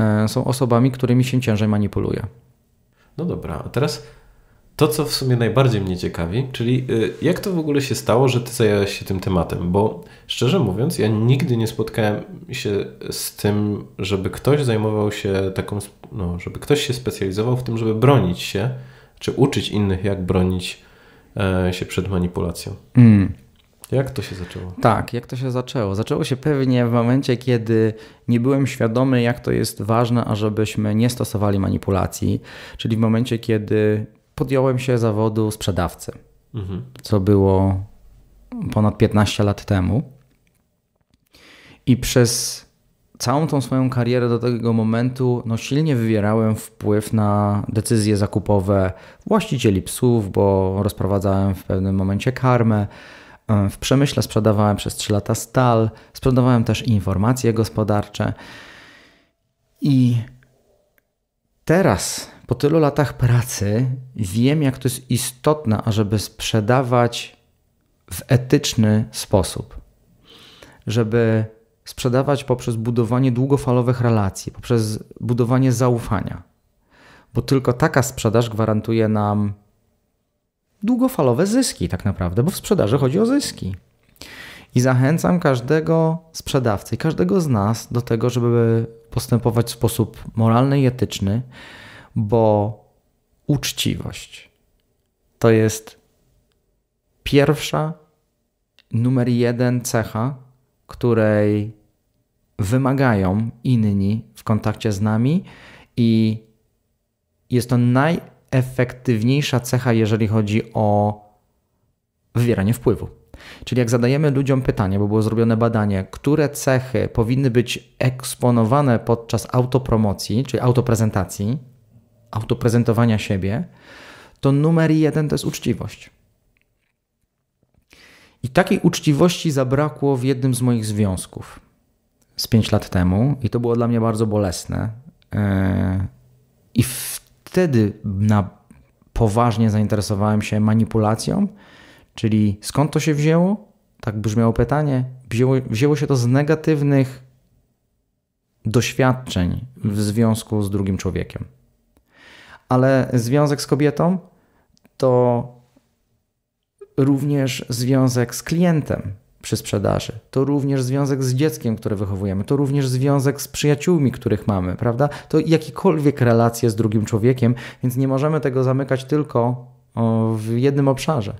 S2: e, są osobami, którymi się ciężej manipuluje.
S1: No dobra, a teraz to, co w sumie najbardziej mnie ciekawi, czyli y, jak to w ogóle się stało, że ty zajęłaś się tym tematem, bo szczerze mówiąc, ja nigdy nie spotkałem się z tym, żeby ktoś zajmował się taką, no, żeby ktoś się specjalizował w tym, żeby bronić się, czy uczyć innych, jak bronić e, się przed manipulacją. Mm. Jak to się zaczęło?
S2: Tak, jak to się zaczęło? Zaczęło się pewnie w momencie, kiedy nie byłem świadomy, jak to jest ważne, ażebyśmy nie stosowali manipulacji, czyli w momencie, kiedy podjąłem się zawodu sprzedawcy, mhm. co było ponad 15 lat temu. I przez całą tą swoją karierę do tego momentu no, silnie wywierałem wpływ na decyzje zakupowe właścicieli psów, bo rozprowadzałem w pewnym momencie karmę. W przemyśle sprzedawałem przez 3 lata stal, sprzedawałem też informacje gospodarcze. I teraz, po tylu latach pracy, wiem, jak to jest istotne, ażeby sprzedawać w etyczny sposób. Żeby sprzedawać poprzez budowanie długofalowych relacji, poprzez budowanie zaufania. Bo tylko taka sprzedaż gwarantuje nam długofalowe zyski, tak naprawdę, bo w sprzedaży chodzi o zyski. I zachęcam każdego sprzedawcy, i każdego z nas do tego, żeby postępować w sposób moralny i etyczny, bo uczciwość to jest pierwsza, numer jeden cecha, której wymagają inni w kontakcie z nami i jest to najefektywniejsza cecha, jeżeli chodzi o wywieranie wpływu. Czyli jak zadajemy ludziom pytanie, bo było zrobione badanie, które cechy powinny być eksponowane podczas autopromocji, czyli autoprezentacji, autoprezentowania siebie, to numer jeden to jest uczciwość. I takiej uczciwości zabrakło w jednym z moich związków z 5 lat temu, i to było dla mnie bardzo bolesne. E, I wtedy na poważnie zainteresowałem się manipulacją Czyli skąd to się wzięło? Tak brzmiało pytanie. Wzięło, wzięło się to z negatywnych doświadczeń w związku z drugim człowiekiem. Ale związek z kobietą to również związek z klientem przy sprzedaży, to również związek z dzieckiem, które wychowujemy, to również związek z przyjaciółmi, których mamy, prawda? To jakikolwiek relacje z drugim człowiekiem, więc nie możemy tego zamykać tylko w jednym obszarze.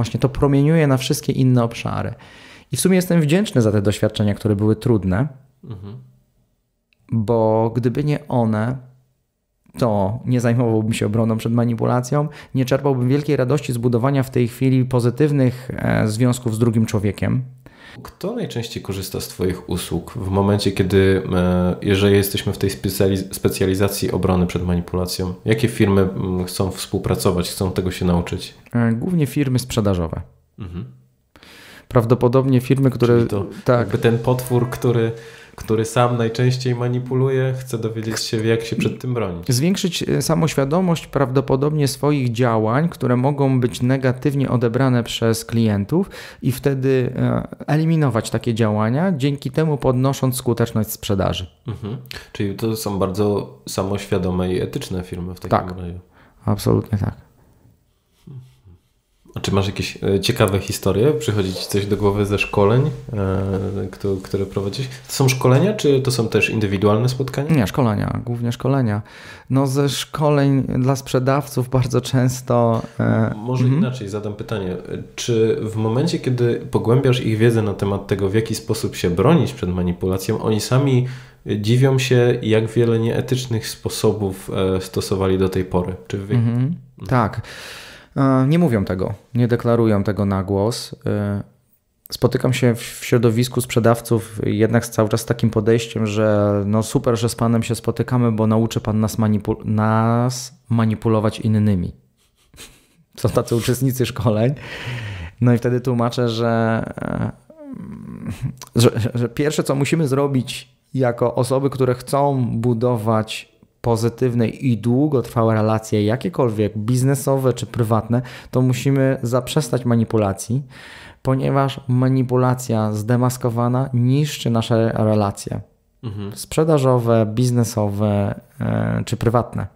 S2: Właśnie to promieniuje na wszystkie inne obszary. I w sumie jestem wdzięczny za te doświadczenia, które były trudne, mhm. bo gdyby nie one, to nie zajmowałbym się obroną przed manipulacją, nie czerpałbym wielkiej radości z budowania w tej chwili pozytywnych e, związków z drugim człowiekiem,
S1: kto najczęściej korzysta z Twoich usług w momencie, kiedy, e, jeżeli jesteśmy w tej specjalizacji obrony przed manipulacją? Jakie firmy mm, chcą współpracować, chcą tego się nauczyć? E, głównie firmy sprzedażowe. Mhm prawdopodobnie firmy, które. Czyli to tak. Jakby ten potwór, który który sam najczęściej manipuluje, chce dowiedzieć się, jak się przed tym bronić.
S2: Zwiększyć e, samoświadomość prawdopodobnie swoich działań, które mogą być negatywnie odebrane przez klientów i wtedy e, eliminować takie działania, dzięki temu podnosząc
S1: skuteczność sprzedaży. Mhm. Czyli to są bardzo samoświadome i etyczne firmy w takim tak. razie. Absolutnie tak. A czy masz jakieś e, ciekawe historie? Przychodzi ci coś do głowy ze szkoleń, e, które prowadzisz? To są szkolenia, czy to są też indywidualne spotkania?
S2: Nie, szkolenia, głównie szkolenia. No ze szkoleń dla sprzedawców bardzo
S1: często... E, Może mhm. inaczej zadam pytanie. Czy w momencie, kiedy pogłębiasz ich wiedzę na temat tego, w jaki sposób się bronić przed manipulacją, oni sami dziwią się, jak wiele nieetycznych sposobów stosowali do tej pory? Czy wy... mhm. mhm. Tak.
S2: E, nie mówią tego,
S1: nie deklarują tego na
S2: głos. E, spotykam się w środowisku sprzedawców jednak cały czas z takim podejściem, że no super, że z Panem się spotykamy, bo nauczy Pan nas, manipu nas manipulować innymi. Są tacy uczestnicy szkoleń. No i wtedy tłumaczę, że, e, że, że pierwsze co musimy zrobić jako osoby, które chcą budować pozytywne i długotrwałe relacje, jakiekolwiek biznesowe czy prywatne, to musimy zaprzestać manipulacji, ponieważ manipulacja zdemaskowana niszczy nasze relacje mhm. sprzedażowe, biznesowe e, czy prywatne.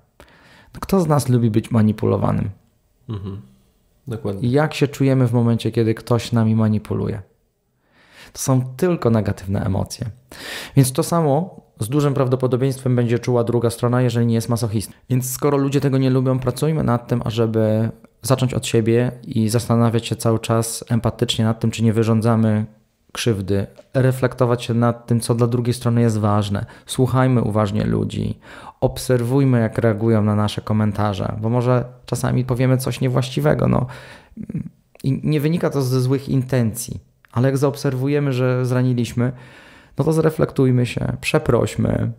S2: Kto z nas lubi być manipulowanym?
S1: Mhm. Dokładnie.
S2: Jak się czujemy w momencie, kiedy ktoś nami manipuluje? To są tylko negatywne emocje. Więc to samo z dużym prawdopodobieństwem będzie czuła druga strona, jeżeli nie jest masochistą. Więc skoro ludzie tego nie lubią, pracujmy nad tym, ażeby zacząć od siebie i zastanawiać się cały czas empatycznie nad tym, czy nie wyrządzamy krzywdy, reflektować się nad tym, co dla drugiej strony jest ważne. Słuchajmy uważnie ludzi, obserwujmy, jak reagują na nasze komentarze, bo może czasami powiemy coś niewłaściwego. No. I nie wynika to ze złych intencji, ale jak zaobserwujemy, że zraniliśmy, no to zreflektujmy się, przeprośmy,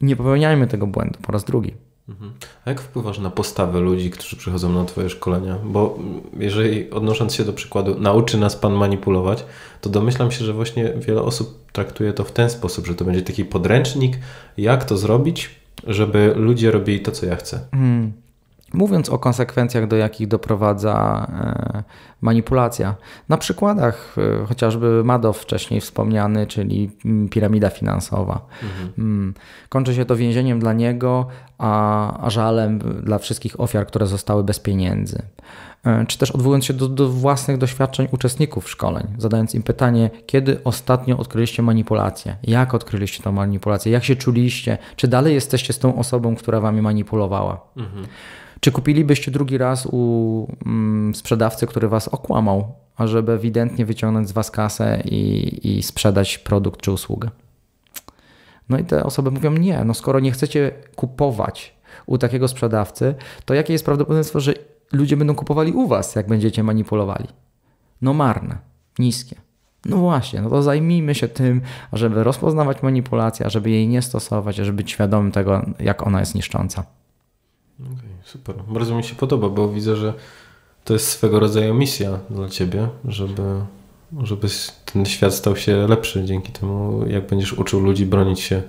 S2: nie popełniajmy tego błędu po raz drugi.
S1: Mhm. A jak wpływasz na postawę ludzi, którzy przychodzą na Twoje szkolenia? Bo jeżeli odnosząc się do przykładu, nauczy nas Pan manipulować, to domyślam się, że właśnie wiele osób traktuje to w ten sposób, że to będzie taki podręcznik, jak to zrobić, żeby ludzie robili to, co ja chcę.
S2: Hmm mówiąc o konsekwencjach, do jakich doprowadza e, manipulacja. Na przykładach e, chociażby Madow wcześniej wspomniany, czyli mm, piramida finansowa. Mhm. Mm. Kończy się to więzieniem dla niego, a żalem dla wszystkich ofiar, które zostały bez pieniędzy. E, czy też odwołując się do, do własnych doświadczeń uczestników szkoleń, zadając im pytanie, kiedy ostatnio odkryliście manipulację? Jak odkryliście tę manipulację? Jak się czuliście? Czy dalej jesteście z tą osobą, która wami manipulowała? Mhm. Czy kupilibyście drugi raz u mm, sprzedawcy, który was okłamał, ażeby ewidentnie wyciągnąć z was kasę i, i sprzedać produkt czy usługę? No i te osoby mówią: Nie, no skoro nie chcecie kupować u takiego sprzedawcy, to jakie jest prawdopodobieństwo, że ludzie będą kupowali u was, jak będziecie manipulowali? No marne, niskie. No właśnie, no to zajmijmy się tym, żeby rozpoznawać manipulację, żeby jej nie stosować, żeby być świadomym tego, jak ona jest niszcząca.
S1: Okay. Super. Bardzo mi się podoba, bo widzę, że to jest swego rodzaju misja dla ciebie, żeby, żeby ten świat stał się lepszy dzięki temu, jak będziesz uczył ludzi bronić się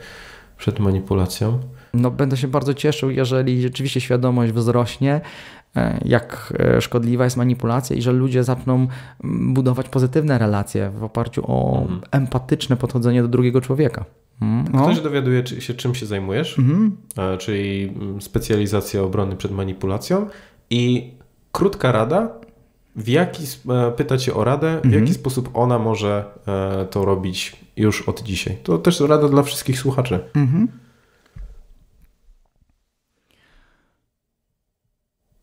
S1: przed manipulacją.
S2: No, będę się bardzo cieszył, jeżeli rzeczywiście świadomość wzrośnie E, jak e, szkodliwa jest manipulacja i że ludzie zaczną budować pozytywne relacje w oparciu o mhm. empatyczne podchodzenie do drugiego człowieka.
S1: Mm, no. Ktoś dowiaduje się, czym się zajmujesz, mhm. E, czyli specjalizacja obrony przed manipulacją i krótka rada, w jaki, pyta cię o radę, w mhm. jaki sposób ona może to robić już od dzisiaj. To też rada dla wszystkich słuchaczy.
S3: Mhm.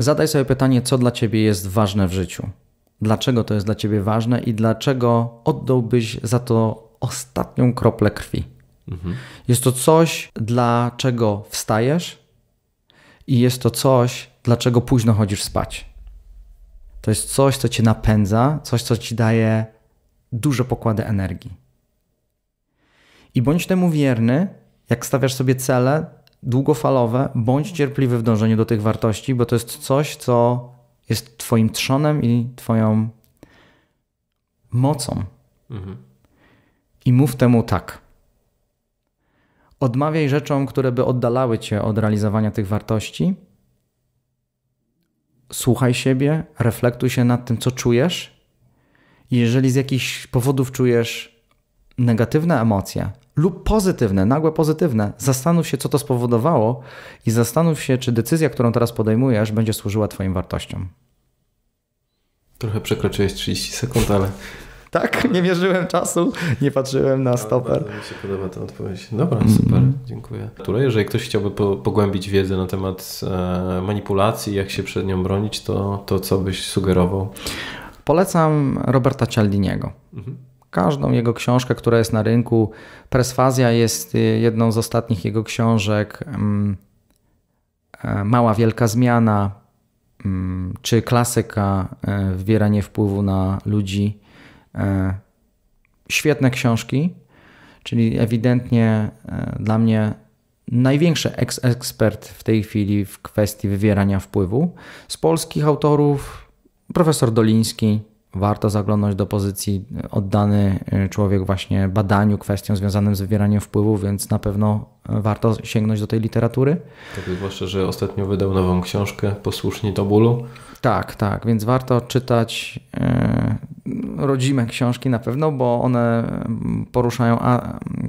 S2: Zadaj sobie pytanie, co dla ciebie jest ważne w życiu. Dlaczego to jest dla ciebie ważne i dlaczego oddałbyś za to ostatnią kroplę krwi? Mhm. Jest to coś, dla czego wstajesz i jest to coś, dlaczego późno chodzisz spać. To jest coś, co cię napędza, coś, co ci daje dużo pokłady energii. I bądź temu wierny, jak stawiasz sobie cele, długofalowe, bądź cierpliwy w dążeniu do tych wartości, bo to jest coś, co jest Twoim trzonem i Twoją mocą. Mhm. I mów temu tak. Odmawiaj rzeczom, które by oddalały Cię od realizowania tych wartości. Słuchaj siebie, reflektuj się nad tym, co czujesz. Jeżeli z jakichś powodów czujesz negatywne emocje, lub pozytywne, nagłe pozytywne. Zastanów się, co to spowodowało i zastanów się, czy decyzja, którą teraz podejmujesz, będzie służyła Twoim wartościom.
S1: Trochę przekroczyłeś 30 sekund, ale. tak, nie mierzyłem czasu, nie patrzyłem na stoper. mi się podoba ta odpowiedź. Dobra, mhm. super, mm. dziękuję. Które, jeżeli ktoś chciałby po, pogłębić wiedzę na temat e, manipulacji, jak się przed nią bronić, to, to co byś sugerował? Polecam
S2: Roberta Cialdiniego. Mhm każdą jego książkę, która jest na rynku. Presfazja jest y, jedną z ostatnich jego książek. Mm, e, Mała Wielka Zmiana, mm, czy klasyka e, Wywieranie wpływu na ludzi. E, świetne książki, czyli ewidentnie dla mnie największy eks ekspert w tej chwili w kwestii wywierania wpływu. Z polskich autorów profesor Doliński, warto zaglądnąć do pozycji oddany e, człowiek właśnie badaniu, kwestiom związanym z wywieraniem wpływu, więc na pewno e, warto sięgnąć do tej literatury.
S1: Tak, zwłaszcza, że ostatnio wydał nową
S2: książkę Posłuszni do bólu. Tak, tak, więc warto czytać e, rodzime książki na pewno, bo one poruszają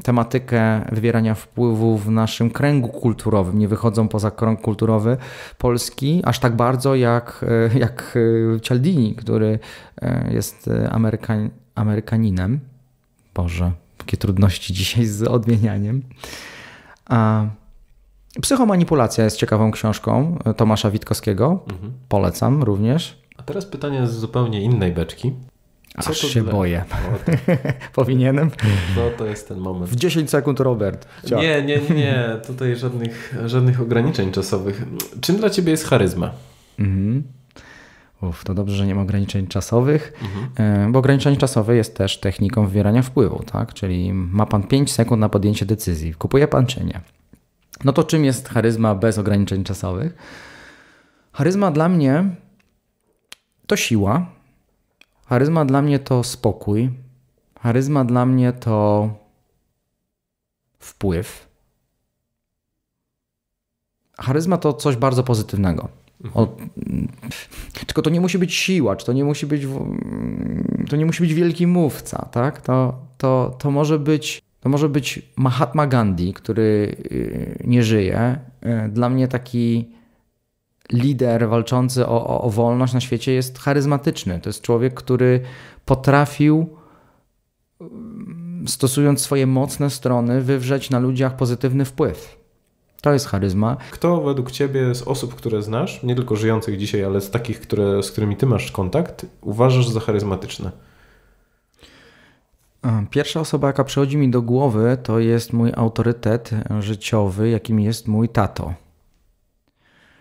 S2: tematykę wywierania wpływu w naszym kręgu kulturowym, nie wychodzą poza krąg kulturowy Polski aż tak bardzo jak, jak Cialdini, który E, jest e, Amerykaninem. Boże, jakie trudności dzisiaj z odmienianiem. A Psychomanipulacja jest ciekawą książką e, Tomasza Witkowskiego. Mhm. Polecam również.
S1: A teraz pytanie z zupełnie innej beczki. Co Aż się dla... boję. Tak. Powinienem? No to jest ten moment. W 10 sekund Robert. Nie, nie, nie. Tutaj żadnych, żadnych ograniczeń czasowych. Czym dla Ciebie jest charyzma?
S2: Mhm. Uf, to dobrze, że nie ma ograniczeń czasowych, mhm. E, bo ograniczenie czasowe jest też techniką wywierania wpływu, tak? Czyli ma pan 5 sekund na podjęcie decyzji, kupuje pan czy nie. No to czym jest charyzma bez ograniczeń czasowych? Charyzma dla mnie to siła, charyzma dla mnie to spokój, charyzma dla mnie to wpływ. Charyzma to coś bardzo pozytywnego. O, tylko to nie musi być siłacz, to nie musi być, to nie musi być wielki mówca, tak? To, to, to, może być, to może być Mahatma Gandhi, który y, nie żyje. Y, dla mnie taki lider walczący o, o, o wolność na świecie jest charyzmatyczny. To jest człowiek, który potrafił y, stosując swoje mocne strony wywrzeć na ludziach pozytywny wpływ. To jest charyzma.
S1: Kto według Ciebie z osób, które znasz, nie tylko żyjących dzisiaj, ale z takich, które, z którymi Ty masz kontakt, uważasz za charyzmatyczne?
S2: Pierwsza osoba, jaka przychodzi mi do głowy, to jest mój autorytet życiowy, jakim jest mój tato.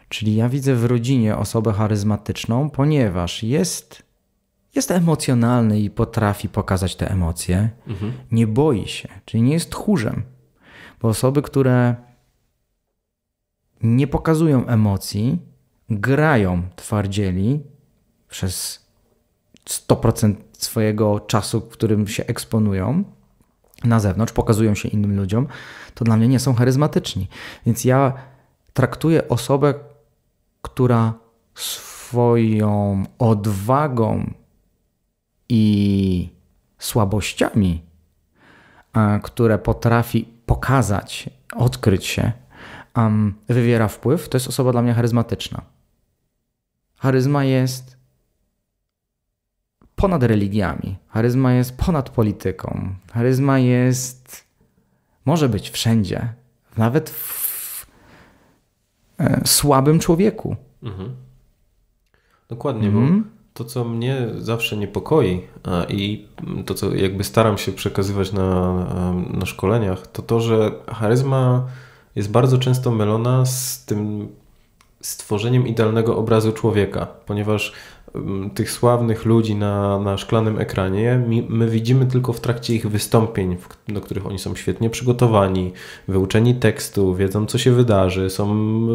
S2: Czyli ja widzę w rodzinie osobę charyzmatyczną, ponieważ jest, jest emocjonalny i potrafi pokazać te emocje. Mhm. Nie boi się, czyli nie jest tchórzem. Bo osoby, które nie pokazują emocji, grają twardzieli przez 100% swojego czasu, w którym się eksponują na zewnątrz, pokazują się innym ludziom, to dla mnie nie są charyzmatyczni. Więc ja traktuję osobę, która swoją odwagą i słabościami, e, które potrafi pokazać, odkryć się, um, wywiera wpływ, to jest osoba dla mnie charyzmatyczna. Charyzma jest ponad religiami, charyzma jest ponad polityką, charyzma jest. może być wszędzie, nawet w e, słabym człowieku.
S1: Mhm. Dokładnie, mhm. To, co mnie zawsze niepokoi i to, co jakby staram się przekazywać na, na szkoleniach, to to, że charyzma jest bardzo często mylona z tym stworzeniem idealnego obrazu człowieka, ponieważ mm, tych sławnych ludzi na, na szklanym ekranie my, my widzimy tylko w trakcie ich wystąpień, do których oni są świetnie przygotowani, wyuczeni tekstu, wiedzą co się wydarzy, są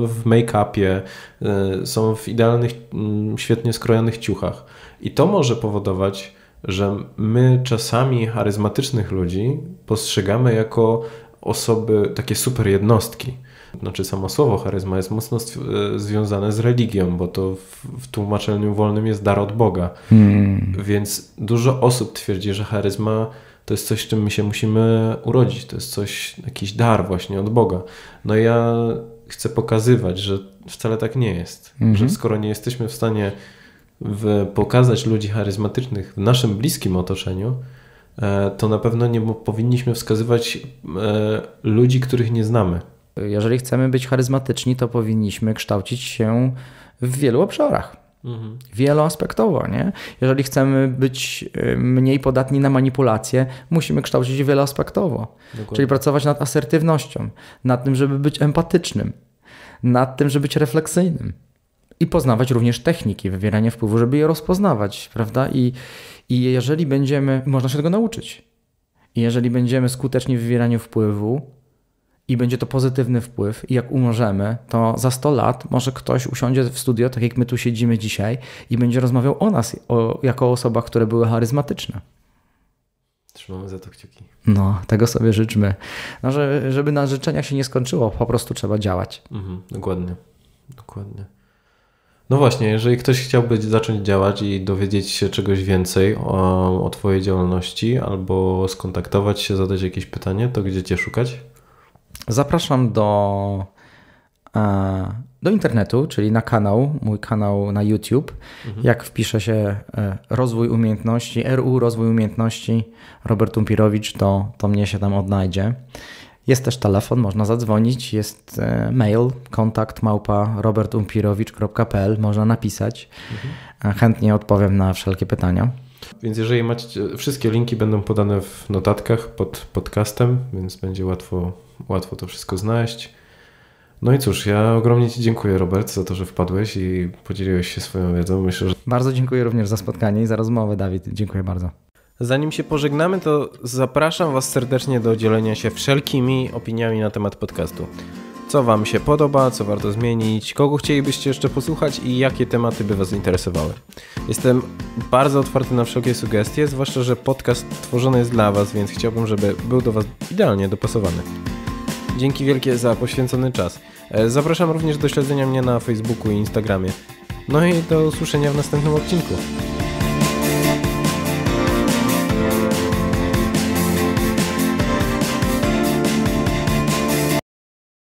S1: w make-upie, e, są w idealnych, mm, świetnie skrojonych ciuchach. I to może powodować, że my czasami charyzmatycznych ludzi postrzegamy jako osoby, takie super jednostki. Znaczy samo słowo charyzma jest mocno e, związane z religią, bo to w, w tłumaczeniu wolnym jest dar od Boga. Hmm. Więc dużo osób twierdzi, że charyzma to jest coś, czym my się musimy urodzić. To jest coś, jakiś dar właśnie od Boga. No ja chcę pokazywać, że wcale tak nie jest. -hmm. Że skoro nie jesteśmy w stanie w, pokazać ludzi charyzmatycznych w naszym bliskim otoczeniu, E, to na pewno nie powinniśmy wskazywać e, ludzi, których nie znamy. Jeżeli chcemy być charyzmatyczni, to powinniśmy kształcić się
S2: w wielu obszarach. Mhm. Wieloaspektowo, nie? Jeżeli chcemy być e, mniej podatni na manipulacje, musimy kształcić wieloaspektowo. Dokładnie. Czyli pracować nad asertywnością, nad tym, żeby być empatycznym, nad tym, żeby być refleksyjnym i poznawać również techniki wywierania wpływu, żeby je rozpoznawać, prawda? I, i jeżeli będziemy, można się tego nauczyć. I jeżeli będziemy skuteczni w wywieraniu wpływu i będzie to pozytywny wpływ, i jak umożemy, to za 100 lat może ktoś usiądzie w studio, tak jak my tu siedzimy dzisiaj, i będzie rozmawiał o nas, o, jako o osobach, które były charyzmatyczne.
S1: Trzymamy za to kciuki.
S2: No, tego sobie życzmy. No, że, żeby na życzeniach się nie skończyło, po prostu trzeba działać.
S1: Mhm, dokładnie. Dokładnie. No właśnie, jeżeli ktoś chciałby zacząć działać i dowiedzieć się czegoś więcej o, o Twojej działalności albo skontaktować się, zadać jakieś pytanie, to gdzie Cię szukać? Zapraszam do, e, do internetu, czyli na
S2: kanał, mój kanał na YouTube. Mhm. Jak wpisze się e, rozwój umiejętności, RU, rozwój umiejętności Robert Umpirowicz, to, to mnie się tam odnajdzie. Jest też telefon, można zadzwonić, jest e, mail, kontakt małpa robertumpirowicz.pl, można napisać. Mhm. E, chętnie odpowiem na wszelkie pytania.
S1: Więc jeżeli macie, wszystkie linki będą podane w notatkach pod podcastem, więc będzie łatwo, łatwo to wszystko znaleźć. No i cóż, ja ogromnie Ci dziękuję, Robert, za to, że wpadłeś i podzieliłeś się swoją wiedzą. Myślę, że... Bardzo dziękuję również za spotkanie
S2: i za rozmowę, Dawid. Dziękuję bardzo.
S1: Zanim się pożegnamy, to zapraszam Was serdecznie do dzielenia się wszelkimi opiniami na temat podcastu. Co Wam się podoba, co warto zmienić, kogo chcielibyście jeszcze posłuchać i jakie tematy by Was interesowały. Jestem bardzo otwarty na wszelkie sugestie, zwłaszcza, że podcast tworzony jest dla Was, więc chciałbym, żeby był do Was idealnie dopasowany. Dzięki wielkie za poświęcony czas. E, zapraszam również do śledzenia mnie na Facebooku i Instagramie. No i do usłyszenia w następnym odcinku.